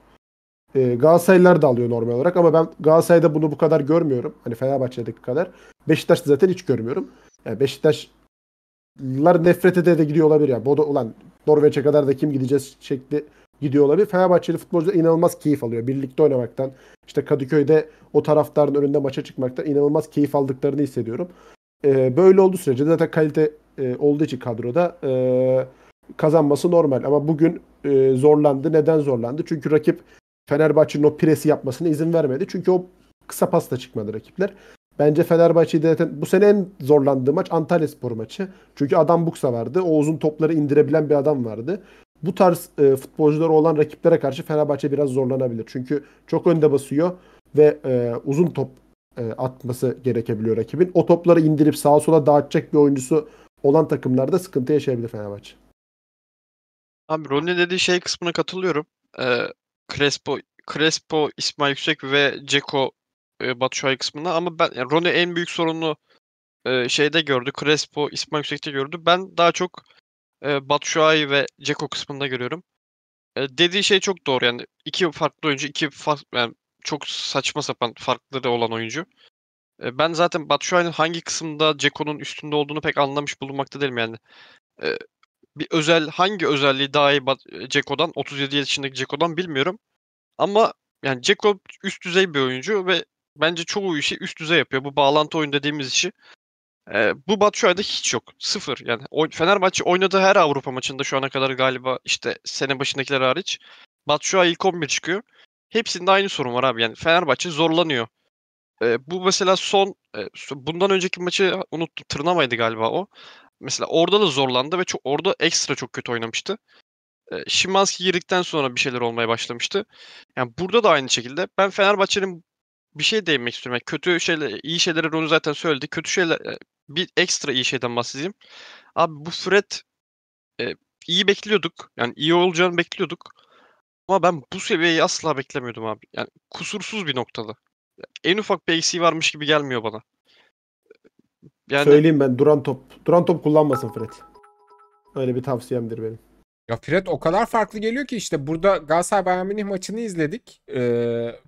E, Galatasaraylılar da alıyor normal olarak ama ben Galatasaray'da bunu bu kadar görmüyorum. Hani Fenerbahçe'deki kadar. Beşiktaş'ta zaten hiç görmüyorum. Yani Beşiktaşlar nefret ede de gidiyor olabilir ya. Yani. Bodo ulan Norveç'e kadar da kim gideceğiz şekli gidiyor olabilir. Fenerbahçeli futbolcular inanılmaz keyif alıyor. Birlikte oynamaktan, işte Kadıköy'de o taraftarın önünde maça çıkmaktan inanılmaz keyif aldıklarını hissediyorum. E, böyle olduğu sürece zaten kalite e, olduğu için kadroda e, kazanması normal. Ama bugün e, zorlandı. Neden zorlandı? Çünkü rakip Fenerbahçe'nin o presi yapmasına izin vermedi. Çünkü o kısa pasta çıkmadı rakipler. Bence Fenerbahçe'de zaten bu sene en zorlandığı maç Antalya Spor maçı. Çünkü adam Buksa vardı. O uzun topları indirebilen bir adam vardı bu tarz e, futbolcuları olan rakiplere karşı Fenerbahçe biraz zorlanabilir. Çünkü çok önde basıyor ve e, uzun top e, atması gerekebiliyor rakibin. O topları indirip sağa sola dağıtacak bir oyuncusu olan takımlarda sıkıntı yaşayabilir Fenerbahçe. Abi Rooney dediği şey kısmına katılıyorum. Ee, Crespo, Crespo, İsmail Yüksek ve Ceko e, Batshuayi kısmında ama ben yani Rooney en büyük sorunu e, şeyde gördü. Crespo, İsmail Yüksek'te gördü. Ben daha çok e, Batshuayi ve Ceko kısmında görüyorum. E, dediği şey çok doğru yani iki farklı oyuncu, iki farklı yani çok saçma sapan farkları olan oyuncu. E, ben zaten Batshuayi'nin hangi kısımda Ceko'nun üstünde olduğunu pek anlamış bulunmakta değilim yani. E, bir özel hangi özelliği daha iyi Ceko'dan 37 yaşındaki Ceko'dan bilmiyorum. Ama yani Ceko üst düzey bir oyuncu ve bence çoğu işi üst düzey yapıyor. Bu bağlantı oyun dediğimiz işi e, bu Batu şu hiç yok. Sıfır. Yani o, Fenerbahçe oynadığı her Avrupa maçında şu ana kadar galiba işte sene başındakiler hariç Batu şu ilk 11 çıkıyor. Hepsinde aynı sorun var abi. Yani Fenerbahçe zorlanıyor. E, bu mesela son e, bundan önceki maçı unuttum. Tırnamaydı galiba o. Mesela orada da zorlandı ve çok orada ekstra çok kötü oynamıştı. E, Şimanski girdikten sonra bir şeyler olmaya başlamıştı. Yani burada da aynı şekilde. Ben Fenerbahçe'nin bir şey değinmek istiyorum. Yani kötü şeyler, iyi şeyleri Ronu zaten söyledi. Kötü şeyler e, bir ekstra iyi şeyden bahsedeyim. Abi bu Fred e, iyi bekliyorduk. Yani iyi olacağını bekliyorduk. Ama ben bu seviyeyi asla beklemiyordum abi. Yani kusursuz bir noktada. En ufak bir eksiği varmış gibi gelmiyor bana. Yani... Söyleyeyim ben duran top. Duran top kullanmasın Fred. Öyle bir tavsiyemdir benim. Ya Fred o kadar farklı geliyor ki işte burada Galatasaray Bayern Münih maçını izledik. Ee,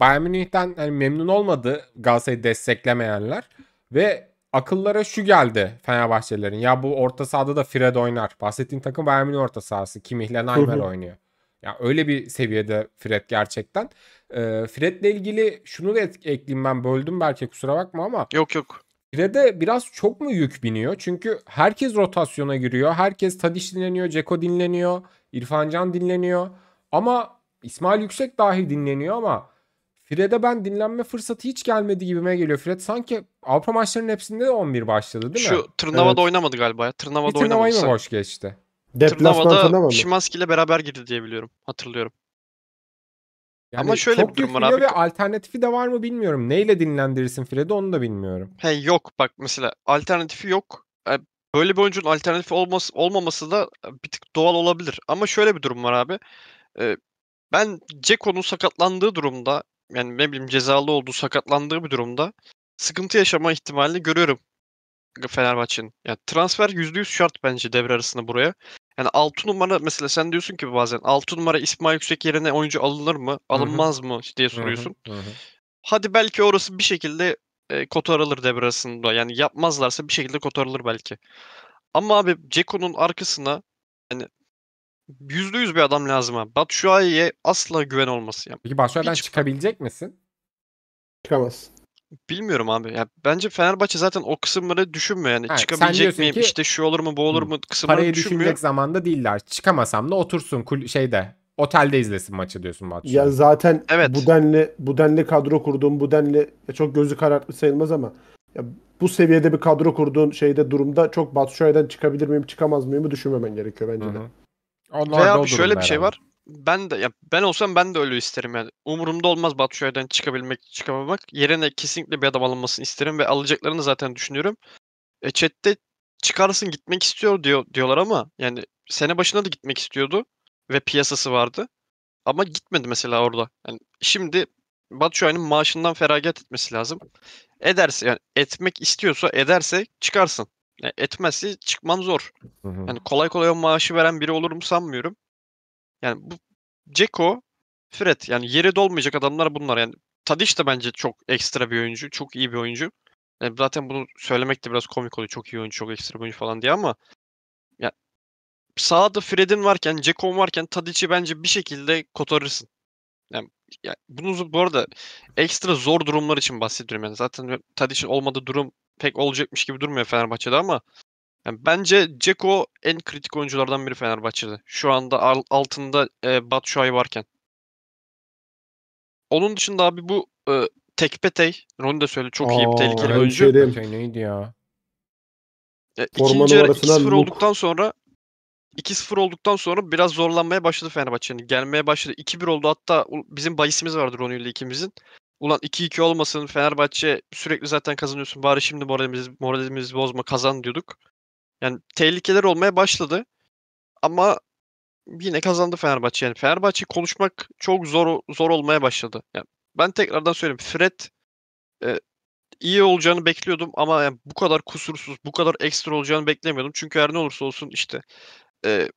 Bayern Münih'ten yani memnun olmadı Galatasaray'ı desteklemeyenler ve akıllara şu geldi Fenerbahçelilerin. Ya bu orta sahada da Fred oynar. Bahsettiğim takım Bayern Münih orta sahası. Kimih Lenaymer oynuyor. Ya öyle bir seviyede Fred gerçekten. Ee, Fred'le ilgili şunu da ekleyeyim ben böldüm belki kusura bakma ama. Yok yok. Fred'e biraz çok mu yük biniyor? Çünkü herkes rotasyona giriyor. Herkes Tadiş dinleniyor, Ceko dinleniyor, İrfan Can dinleniyor. Ama İsmail Yüksek dahi dinleniyor ama Fred'e ben dinlenme fırsatı hiç gelmedi gibime geliyor. Fred sanki Avrupa maçlarının hepsinde de 11 başladı değil mi? Şu Tırnava'da evet. oynamadı galiba ya. Tırnava'da Bir Tırnava'yı mı boş geçti? Deplasman Tırnava Şimanski ile beraber girdi diye biliyorum. Hatırlıyorum. Yani Ama şöyle bir durum var abi. Ve alternatifi de var mı bilmiyorum. Neyle dinlendirirsin Fred'i onu da bilmiyorum. He yok bak mesela alternatifi yok. E, böyle bir oyuncunun alternatifi olması, olmaması da bir tık doğal olabilir. Ama şöyle bir durum var abi. E, ben Ceko'nun sakatlandığı durumda yani ne bileyim cezalı olduğu, sakatlandığı bir durumda sıkıntı yaşama ihtimalini görüyorum Fenerbahçe'nin. Yani transfer %100 şart bence devre arasında buraya. Yani 6 numara mesela sen diyorsun ki bazen 6 numara İsmail Yüksek yerine oyuncu alınır mı, alınmaz mı diye soruyorsun. Hadi belki orası bir şekilde e, kotarılır devre arasında. Yani yapmazlarsa bir şekilde kotarılır belki. Ama abi Ceko'nun arkasına yani yüzde yüz bir adam lazım abi. Batshuayi'ye asla güven olması. Yani Peki Batshuayi'den hiç... çıkabilecek misin? Çıkamaz. Bilmiyorum abi. Ya bence Fenerbahçe zaten o kısımları düşünmüyor yani. Ha, Çıkabilecek miyim? Ki, işte şu olur mu, bu olur mu kısımları parayı düşünmüyor. Parayı düşünecek zamanda değiller. Çıkamasam da otursun kul şeyde otelde izlesin maçı diyorsun Batu. Ya zaten evet. bu denli bu denli kadro kurduğun bu denli çok gözü karartmış sayılmaz ama ya bu seviyede bir kadro kurduğun şeyde durumda çok Batshuayi'den çıkabilir miyim, çıkamaz mıyım düşünmemen gerekiyor bence de. Hı hı. Onlar Veya şöyle bir şey var. Ben de ya ben olsam ben de öyle isterim yani. Umurumda olmaz Batu çıkabilmek, çıkamamak. Yerine kesinlikle bir adam alınmasını isterim ve alacaklarını zaten düşünüyorum. E, chat'te çıkarsın gitmek istiyor diyor diyorlar ama yani sene başına da gitmek istiyordu ve piyasası vardı. Ama gitmedi mesela orada. Yani şimdi Batu maaşından feragat etmesi lazım. Ederse yani etmek istiyorsa ederse çıkarsın etmezse çıkmam zor. Hı hı. Yani kolay kolay o maaşı veren biri olurum sanmıyorum. Yani bu Ceko, Fred yani yeri dolmayacak adamlar bunlar. Yani Tadiş de bence çok ekstra bir oyuncu. Çok iyi bir oyuncu. Yani e, zaten bunu söylemek de biraz komik oluyor. Çok iyi oyuncu, çok ekstra bir oyuncu falan diye ama ya sağda Fred'in varken, Ceko'm varken Tadiçi bence bir şekilde kotarırsın. Yani, yani bunu bu arada ekstra zor durumlar için bahsediyorum yani. Zaten Tadiç olmadığı durum pek olacakmış gibi durmuyor Fenerbahçe'de ama yani bence Ceko en kritik oyunculardan biri Fenerbahçe'de. Şu anda altında e, Batshuayi varken. Onun dışında abi bu e, Tekpetey, Roni de söyledi çok iyi bir tehlikeli oyuncu. Şey neydi ya? E, ikinci yarı 2-0 olduktan sonra 2-0 olduktan sonra biraz zorlanmaya başladı Fenerbahçe'nin. Gelmeye başladı. 2-1 oldu hatta bizim bahisimiz vardı Roni ile ikimizin ulan 2-2 olmasın Fenerbahçe sürekli zaten kazanıyorsun bari şimdi moralimiz, moralimizi bozma kazan diyorduk. Yani tehlikeler olmaya başladı. Ama yine kazandı Fenerbahçe. Yani Fenerbahçe konuşmak çok zor zor olmaya başladı. Yani ben tekrardan söyleyeyim. Fred e, iyi olacağını bekliyordum ama yani bu kadar kusursuz, bu kadar ekstra olacağını beklemiyordum. Çünkü her ne olursa olsun işte e,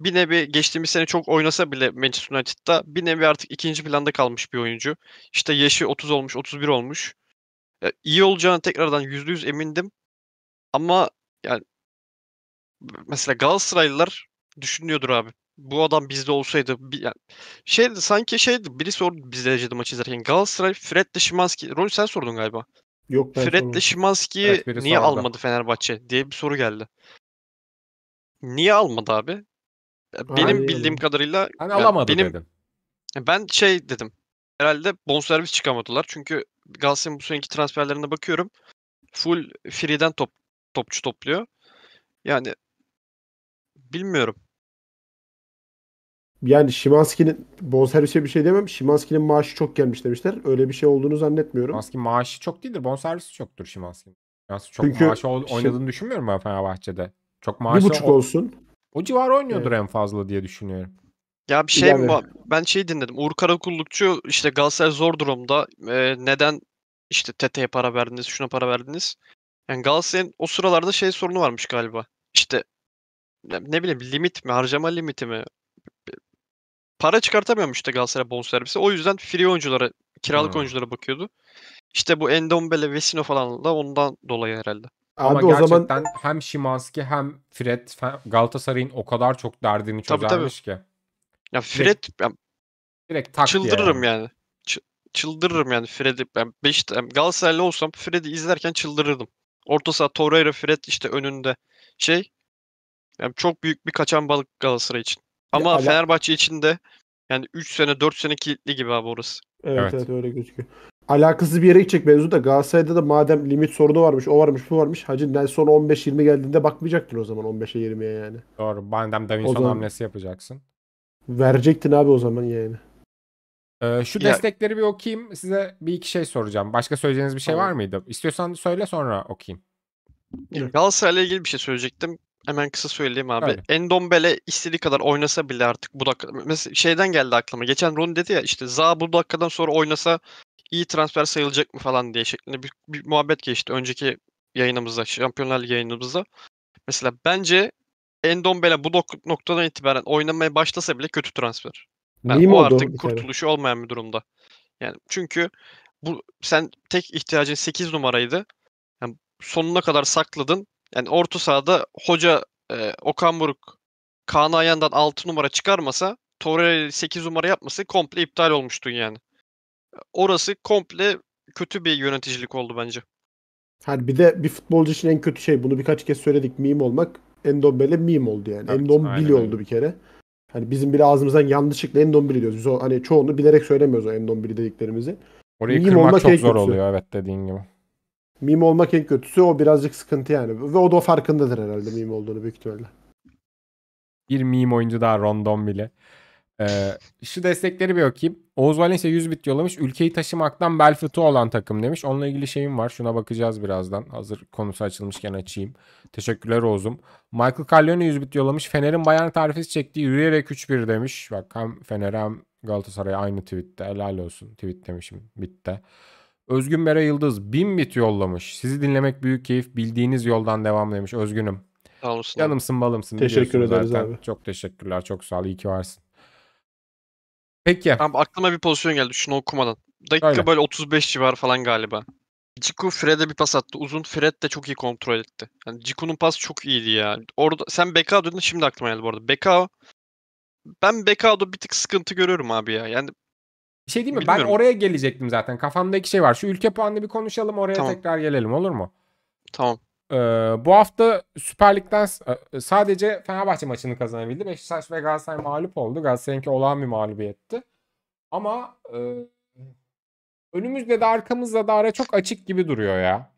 bir nevi geçtiğimiz sene çok oynasa bile Manchester United'da bir nevi artık ikinci planda kalmış bir oyuncu. İşte yaşı 30 olmuş, 31 olmuş. Yani iyi olacağını tekrardan %100 emindim. Ama yani mesela Galatasaraylılar düşünüyordur abi. Bu adam bizde olsaydı bir, yani şeydi sanki şeydi biri sordu biz derecede maçı izlerken Galatasaray Fred Şimanski Ronny sen sordun galiba. Yok ben Fred'le Şimanski'yi evet, niye sordu. almadı Fenerbahçe diye bir soru geldi. Niye almadı abi? Benim Hayır. bildiğim kadarıyla Hani alamadı benim dedin. ben şey dedim. Herhalde bonservis çıkamadılar. Çünkü Galatasaray'ın bu seneki transferlerine bakıyorum. Full free'den top topçu topluyor. Yani bilmiyorum. Yani Şimanski'nin bonservise bir şey demem. Şimanski'nin maaşı çok gelmiş demişler. Öyle bir şey olduğunu zannetmiyorum. Şimanski maaşı çok değildir. Bonservisi çoktur Şimanski. Çok Çünkü maaşı ol- Şim- düşünmüyorum ben Fenerbahçe'de. Çok maaşı bir buçuk ol- olsun. O civar oynuyordur evet. en fazla diye düşünüyorum. Ya bir şey İleride. ben şey dinledim. Uğur Karakullukçu işte Galatasaray zor durumda. Ee, neden işte TT'ye para verdiniz, şuna para verdiniz? Yani Galatasaray'ın o sıralarda şey sorunu varmış galiba. İşte ne bileyim limit mi, harcama limiti mi? Para çıkartamıyormuş işte Galatasaray bonservisi. O yüzden free oyunculara, kiralık hmm. oyunculara bakıyordu. İşte bu Endombele, Vesino falan da ondan dolayı herhalde. Ama Abi gerçekten zaman... hem Şimanski hem Fred Galatasaray'ın o kadar çok derdini çözermiş tabii, ki. Ya Fred direkt, direkt tak çıldırırım yani. yani. çıldırırım yani Fred'i. Ben beş, Galatasaraylı olsam Fred'i izlerken çıldırırdım. Orta saha Torreira Fred işte önünde. Şey yani çok büyük bir kaçan balık Galatasaray için. Ama ya, Fenerbahçe için de yani 3 sene 4 sene kilitli gibi abi orası. Evet, evet, evet öyle gözüküyor alakasız bir yere gidecek mevzu da Galatasaray'da da madem limit sorunu varmış, o varmış, bu varmış. Hacı Nelson 15-20 geldiğinde bakmayacaktın o zaman 15'e 20'ye yani. Doğru. Bandem Davinson zaman... hamlesi yapacaksın. Verecektin abi o zaman yani. Ee, şu ya... destekleri bir okuyayım. Size bir iki şey soracağım. Başka söyleyeceğiniz bir şey tamam. var mıydı? İstiyorsan söyle sonra okuyayım. Galatasaray'la ilgili bir şey söyleyecektim. Hemen kısa söyleyeyim abi. Öyle. Endombele istediği kadar oynasa bile artık bu dakika. Mesela şeyden geldi aklıma. Geçen Ron dedi ya işte Za bu dakikadan sonra oynasa iyi transfer sayılacak mı falan diye şeklinde bir, bir muhabbet geçti önceki yayınımızda, Şampiyonlar Ligi yayınımızda. Mesela bence Endombele bu noktadan itibaren oynamaya başlasa bile kötü transfer. Yani o artık kurtuluşu olmayan bir durumda. Yani çünkü bu sen tek ihtiyacın 8 numaraydı. Yani sonuna kadar sakladın. Yani orta sahada hoca e, Okan Buruk Kaan Ayan'dan 6 numara çıkarmasa Torreira'yı 8 numara yapması komple iptal olmuştu yani. Orası komple kötü bir yöneticilik oldu bence. Her bir de bir futbolcu için en kötü şey bunu birkaç kez söyledik meme olmak. Endombele meme oldu yani. Evet, Endombili oldu bir kere. Hani bizim bile ağzımızdan yanlışlıkla Endombili diyoruz. Biz o, hani çoğunu bilerek söylemiyoruz o Endombili dediklerimizi. Orayı meme kırmak olmak çok zor kötüsü. oluyor evet dediğin gibi. Meme olmak en kötüsü o birazcık sıkıntı yani. Ve o da o farkındadır herhalde meme olduğunu büyük ihtimalle. Bir meme oyuncu daha Rondon bile. Ee, şu destekleri bir okuyayım. Oğuz Valencia 100 bit yollamış. Ülkeyi taşımaktan bel fıtığı olan takım demiş. Onunla ilgili şeyim var. Şuna bakacağız birazdan. Hazır konusu açılmışken açayım. Teşekkürler Oğuz'um. Michael Carlione 100 bit yollamış. Fener'in bayan tarifesi çektiği yürüyerek 3-1 demiş. Bak hem Fener hem Galatasaray'a aynı tweette. Helal olsun. Tweet demişim. Bitti. Özgün Bere Yıldız 1000 bit yollamış. Sizi dinlemek büyük keyif. Bildiğiniz yoldan devam demiş. Özgün'üm. Sağ olasın. Yanımsın balımsın. Teşekkür ederiz zaten. abi. Çok teşekkürler. Çok sağ ol. İyi ki varsın. Peki. Tamam, aklıma bir pozisyon geldi şunu okumadan. Dakika Öyle. böyle 35 civar falan galiba. Ciku Fred'e bir pas attı. Uzun Fred de çok iyi kontrol etti. Yani Ciku'nun pas çok iyiydi ya. Orada sen Bekao dedin şimdi aklıma geldi bu arada. Bekao ben Bekao'da bir tık sıkıntı görüyorum abi ya. Yani bir şey değil mi? Bilmiyorum. Ben oraya gelecektim zaten. Kafamda iki şey var. Şu ülke puanını bir konuşalım oraya tamam. tekrar gelelim olur mu? Tamam. Ee, bu hafta Süper Lig'den e, e, sadece Fenerbahçe maçını kazanabildi. Beşiktaş ve Galatasaray mağlup oldu. Galatasaray'ınki olağan bir mağlubiyetti. Ama e, önümüzde de arkamızda da ara çok açık gibi duruyor ya.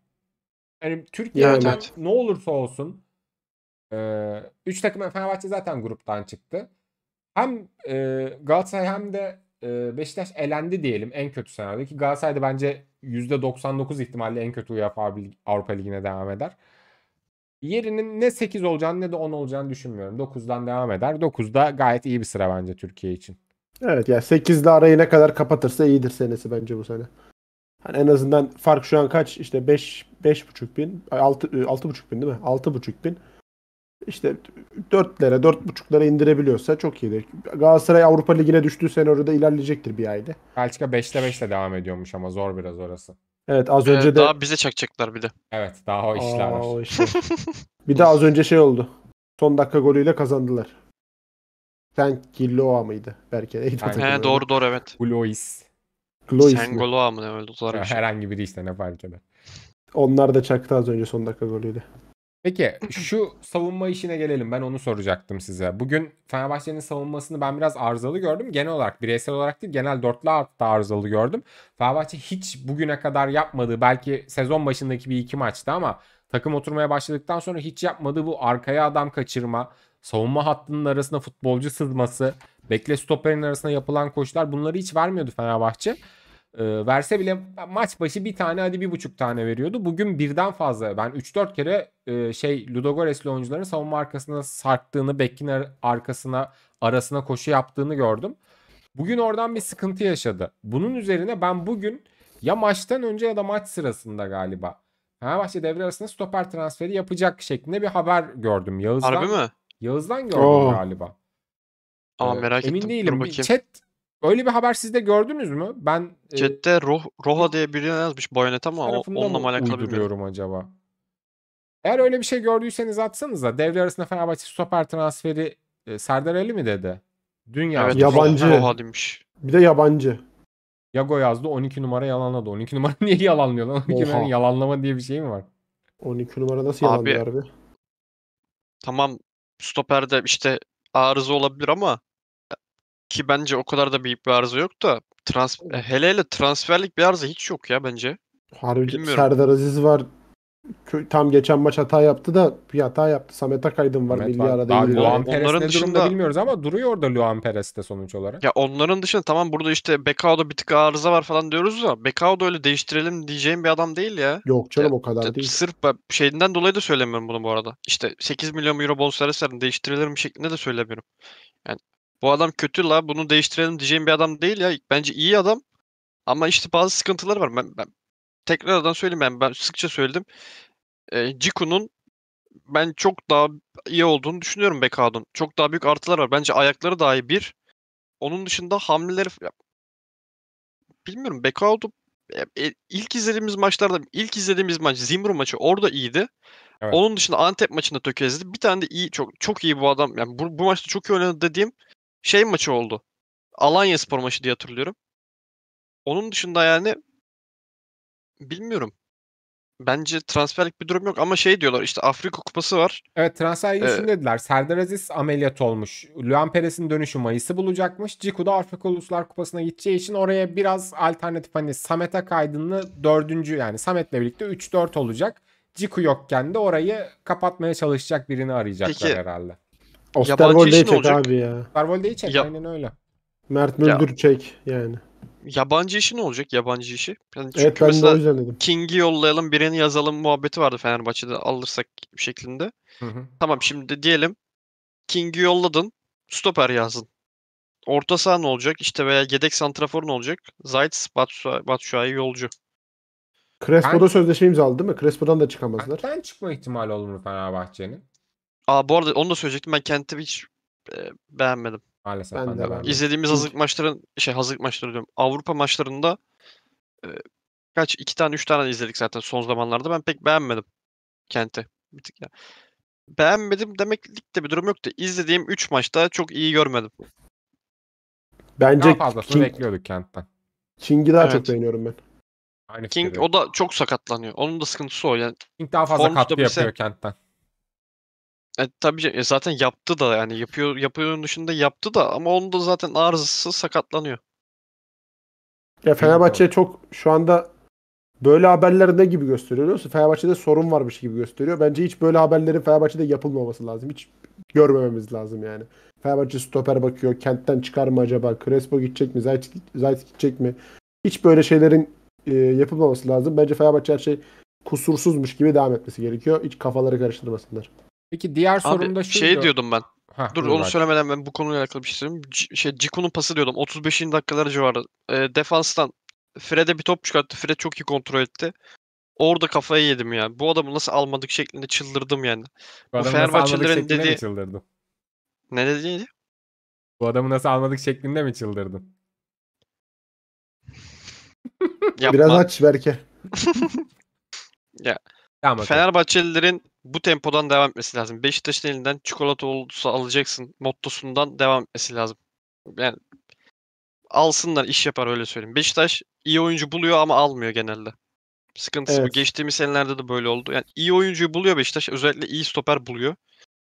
Yani Türkiye ya, evet. ne olursa olsun 3 e, üç takım Fenerbahçe zaten gruptan çıktı. Hem e, Galatasaray hem de e, Beşiktaş elendi diyelim en kötü senaryoda ki Galatasaray'da bence %99 ihtimalle en kötü UEFA Avrupa Ligi'ne devam eder. Yerinin ne 8 olacağını ne de 10 olacağını düşünmüyorum. 9'dan devam eder. 9'da gayet iyi bir sıra bence Türkiye için. Evet ya yani 8'de arayı ne kadar kapatırsa iyidir senesi bence bu sene. Hani en azından fark şu an kaç? İşte 5 5,5 bin. 6 6,5 e, bin değil mi? 6,5 bin işte 4'lere, 4.5'lara indirebiliyorsa çok iyidir. Galatasaray Avrupa Ligi'ne düştüğü sene orada ilerleyecektir bir ayda. Belçika 5'te 5'te devam ediyormuş ama zor biraz orası. Evet az ee, önce de... Daha bize çakacaklar bir de. Evet daha o işler Aa, var. O işler. [LAUGHS] bir de az önce şey oldu. Son dakika golüyle kazandılar. Sen Senkiloa mıydı? Belki de. He, doğru doğru evet. Glois. Sen Sengoloa mı ne öyle? [LAUGHS] Şey? Herhangi biri işte ne fark eder. Onlar da çaktı az önce son dakika golüyle. Peki şu savunma işine gelelim. Ben onu soracaktım size. Bugün Fenerbahçe'nin savunmasını ben biraz arızalı gördüm. Genel olarak bireysel olarak değil genel dörtlü altta arızalı gördüm. Fenerbahçe hiç bugüne kadar yapmadığı belki sezon başındaki bir iki maçta ama takım oturmaya başladıktan sonra hiç yapmadığı bu arkaya adam kaçırma, savunma hattının arasına futbolcu sızması, bekle stoperin arasına yapılan koşular bunları hiç vermiyordu Fenerbahçe e, verse bile maç başı bir tane hadi bir buçuk tane veriyordu. Bugün birden fazla ben 3-4 kere e, şey Ludogores'li oyuncuların savunma arkasına sarktığını, Bekkin arkasına arasına koşu yaptığını gördüm. Bugün oradan bir sıkıntı yaşadı. Bunun üzerine ben bugün ya maçtan önce ya da maç sırasında galiba Fenerbahçe devre arasında stoper transferi yapacak şeklinde bir haber gördüm Yağız'dan. Harbi mi? Yağız'dan gördüm Oo. galiba. Aa, merak ee, Emin ettim. değilim. Chat Öyle bir haber siz de gördünüz mü? Ben e, Chat'te e, Ro Roha diye biri yazmış Bayonet ama o, onunla mı alakalı bilmiyorum acaba. Eğer öyle bir şey gördüyseniz atsanız da devre arasında Fenerbahçe stoper transferi e, Serdar Ali mi dedi? Dünya Evet, yabancı. Roha demiş. Bir de yabancı. Yago yazdı 12 numara yalanladı. 12 numara [LAUGHS] niye yalanlıyor lan? 12 numara yalanlama diye bir şey mi var? 12 numara nasıl yalanlıyor abi? abi? Tamam stoperde işte arıza olabilir ama ki bence o kadar da büyük bir arıza yok da trans e, hele hele transferlik bir arıza hiç yok ya bence. Harbi Bilmiyorum. Serdar Aziz var. Tam geçen maç hata yaptı da bir hata yaptı. Samet Akaydın var milli arada. Daha Luan onların ne dışında... bilmiyoruz ama duruyor orada Luan Perez de sonuç olarak. Ya onların dışında tamam burada işte Bekao'da bir tık arıza var falan diyoruz da Bekao da öyle değiştirelim diyeceğim bir adam değil ya. Yok canım ya, o kadar ya, değil. Sırf şeyinden dolayı da söylemiyorum bunu bu arada. İşte 8 milyon euro bonservislerini değiştirelim şeklinde de söylemiyorum. Yani bu adam kötü la bunu değiştirelim diyeceğim bir adam değil ya. Bence iyi adam ama işte bazı sıkıntıları var. Ben, ben tekrardan söyleyeyim ben, ben sıkça söyledim. E, ee, Ciku'nun ben çok daha iyi olduğunu düşünüyorum Bekao'nun. Çok daha büyük artılar var. Bence ayakları dahi bir. Onun dışında hamleleri ya, bilmiyorum Bekao'da e, ilk izlediğimiz maçlarda ilk izlediğimiz maç Zimru maçı orada iyiydi. Evet. Onun dışında Antep maçında tökezledi. Bir tane de iyi çok çok iyi bu adam. Yani bu, bu maçta çok iyi oynadı dediğim şey maçı oldu. Alanya Spor maçı diye hatırlıyorum. Onun dışında yani bilmiyorum. Bence transferlik bir durum yok ama şey diyorlar işte Afrika Kupası var. Evet transfer ee, dediler. Serdar Aziz ameliyat olmuş. Luan Perez'in dönüşü Mayıs'ı bulacakmış. Ciku da Afrika Uluslar Kupası'na gideceği için oraya biraz alternatif hani Samet'e kaydını dördüncü yani Samet'le birlikte 3-4 olacak. Ciku yokken de orayı kapatmaya çalışacak birini arayacaklar Peki, herhalde. Osterwold'e çek olacak. abi ya. Osterwold'e çek ya. aynen öyle. Mert Müldür ya. çek yani. Yabancı işi ne olacak yabancı işi? Yani çünkü evet, ben de o yüzden dedim. King'i yollayalım birini yazalım muhabbeti vardı Fenerbahçe'de alırsak şeklinde. Hı hı. Tamam şimdi diyelim King'i yolladın stoper yazdın. Orta saha ne olacak? İşte veya yedek santrafor ne olacak? Zayt, Batshuayi, yolcu. Crespo'da ben... sözleşme imzaladı değil mi? Crespo'dan da çıkamazlar. Ben çıkma ihtimali olur mu Fenerbahçe'nin? Aa bu arada onu da söyleyecektim. Ben Kent'i hiç e, beğenmedim. Maalesef ben, ben de, de beğenmedim. İzlediğimiz hazırlık maçların şey hazırlık maçları diyorum. Avrupa maçlarında e, kaç iki tane üç tane izledik zaten son zamanlarda. Ben pek beğenmedim Kent'i. Bir tık ya. Beğenmedim demeklik de bir durum yoktu. İzlediğim 3 maçta çok iyi görmedim. Bence daha fazlasını King... bekliyorduk Kent'ten. King'i daha evet. çok beğeniyorum ben. Aynı King o da çok sakatlanıyor. Onun da sıkıntısı o yani. King daha fazla katkı yapıyor Kent'ten. E, tabii e, zaten yaptı da yani yapıyor yapıyor dışında yaptı da ama onun da zaten arızası sakatlanıyor. Ya Fenerbahçe çok şu anda böyle haberler ne gibi gösteriyor biliyor musun? Fenerbahçe'de sorun varmış gibi gösteriyor. Bence hiç böyle haberlerin Fenerbahçe'de yapılmaması lazım. Hiç görmememiz lazım yani. Fenerbahçe stoper bakıyor. Kentten çıkar mı acaba? Crespo gidecek mi? Zayt, Zayt gidecek mi? Hiç böyle şeylerin e, yapılmaması lazım. Bence Fenerbahçe her şey kusursuzmuş gibi devam etmesi gerekiyor. Hiç kafaları karıştırmasınlar. Peki diğer sorum da şu. Şey, şey diyordum ben. Heh, Dur onu belki. söylemeden ben bu konuyla alakalı bir şey söyleyeyim. C- şey Ciku'nun pası diyordum. 35. dakikaları civarı. E, defanstan Fred'e bir top çıkarttı. Fred çok iyi kontrol etti. Orada kafayı yedim yani. Bu adamı nasıl almadık şeklinde çıldırdım yani. Bu, bu Fenerbahçelilerin dediği... çıldırdım? Ne dediğini? Bu adamı nasıl almadık şeklinde mi çıldırdın? [LAUGHS] Biraz aç belki. [LAUGHS] ya Tamam, Fenerbahçelilerin bu tempodan devam etmesi lazım. Beşiktaş'ın elinden çikolata olursa alacaksın mottosundan devam etmesi lazım. Yani alsınlar iş yapar öyle söyleyeyim. Beşiktaş iyi oyuncu buluyor ama almıyor genelde. Sıkıntısı evet. bu. Geçtiğimiz senelerde de böyle oldu. Yani iyi oyuncuyu buluyor Beşiktaş. Özellikle iyi stoper buluyor.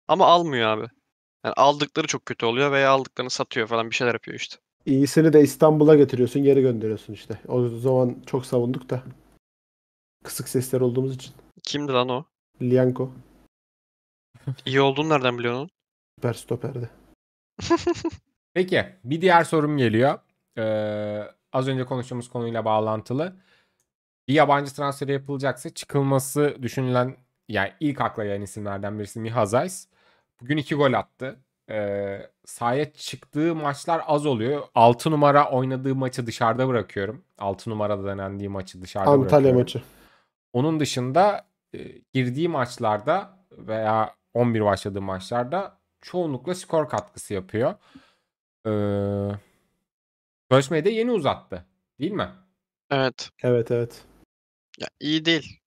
Ama almıyor abi. Yani aldıkları çok kötü oluyor veya aldıklarını satıyor falan bir şeyler yapıyor işte. İyisini de İstanbul'a getiriyorsun, geri gönderiyorsun işte. O zaman çok savunduk da. Kısık sesler olduğumuz için. Kimdi lan o? Lianco. İyi olduğunu nereden biliyorsun? Süper stoperdi. [LAUGHS] Peki bir diğer sorum geliyor. Ee, az önce konuştuğumuz konuyla bağlantılı. Bir yabancı transferi yapılacaksa çıkılması düşünülen yani ilk akla gelen isimlerden birisi Miha Zays. Bugün iki gol attı. Ee, sahaya çıktığı maçlar az oluyor. 6 numara oynadığı maçı dışarıda bırakıyorum. 6 numarada denendiği maçı dışarıda Antalya bırakıyorum. Antalya maçı. Onun dışında e, girdiği maçlarda veya 11 başladığı maçlarda çoğunlukla skor katkısı yapıyor. Ee, Görüşmeyi de yeni uzattı. Değil mi? Evet. Evet evet. Ya, iyi değil.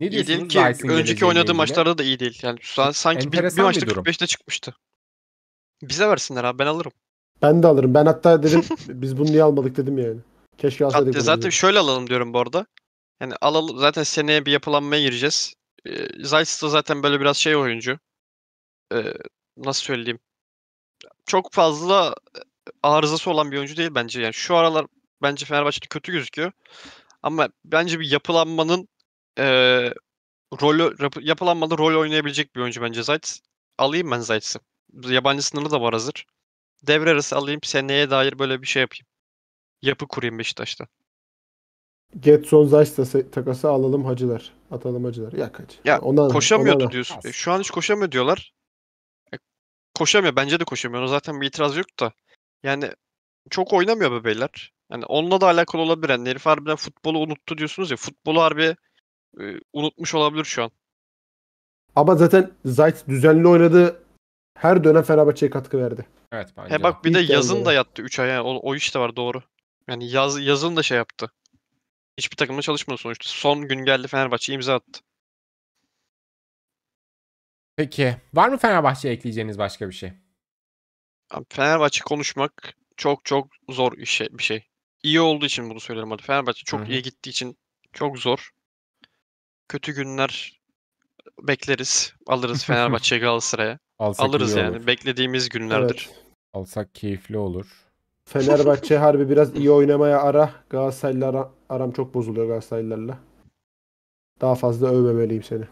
Ne iyi değil ki Dyson önceki oynadığı maçlarda da iyi değil. Yani şu an sanki bir, bir maçta 45'te çıkmıştı. Bize versinler abi ben alırım. Ben de alırım. Ben hatta dedim [LAUGHS] biz bunu niye almadık dedim yani. Keşke alsaydık. Zaten, zaten şöyle alalım diyorum bu arada. Yani alalım zaten seneye bir yapılanmaya gireceğiz. E, ee, Zaytis da zaten böyle biraz şey oyuncu. E, nasıl söyleyeyim? Çok fazla e, arızası olan bir oyuncu değil bence. Yani şu aralar bence Fenerbahçe'de kötü gözüküyor. Ama bence bir yapılanmanın e, rolü yapılanmada rol oynayabilecek bir oyuncu bence Zayt Alayım ben Zaytis'i. Yabancı sınırı da var hazır. Devre arası alayım seneye dair böyle bir şey yapayım. Yapı kurayım Beşiktaş'ta. Getson Zayt'la takası alalım hacılar. Atalım hacılar. Ya kaç. Ya ondan, koşamıyordu ondan. diyorsun. E, şu an hiç koşamıyor diyorlar. E, koşamıyor. Bence de koşamıyor. O zaten bir itiraz yok da. Yani çok oynamıyor be beyler. Yani onunla da alakalı olabilir. Yani herif harbiden futbolu unuttu diyorsunuz ya. Futbolu harbi e, unutmuş olabilir şu an. Ama zaten Zayt düzenli oynadı. her dönem Fenerbahçe'ye katkı verdi. Evet bence. He bak bir de İlk yazın da yattı 3 ay. Yani. O, o iş de var doğru. Yani yaz yazın da şey yaptı. Hiçbir takımla çalışmadı sonuçta. Son gün geldi Fenerbahçe imza attı. Peki. Var mı Fenerbahçe ekleyeceğiniz başka bir şey? Fenerbahçe konuşmak çok çok zor bir şey. İyi olduğu için bunu söylerim hadi. Fenerbahçe çok Hı-hı. iyi gittiği için çok zor. Kötü günler bekleriz. Alırız [LAUGHS] Fenerbahçe'ye Galatasaray'a. Alsak Alırız yani. Olur. Beklediğimiz günlerdir. Evet. Alsak keyifli olur. Fenerbahçe harbi biraz iyi oynamaya ara. Galatasaraylılar aram çok bozuluyor Galatasaraylılarla. Daha fazla övmemeliyim seni.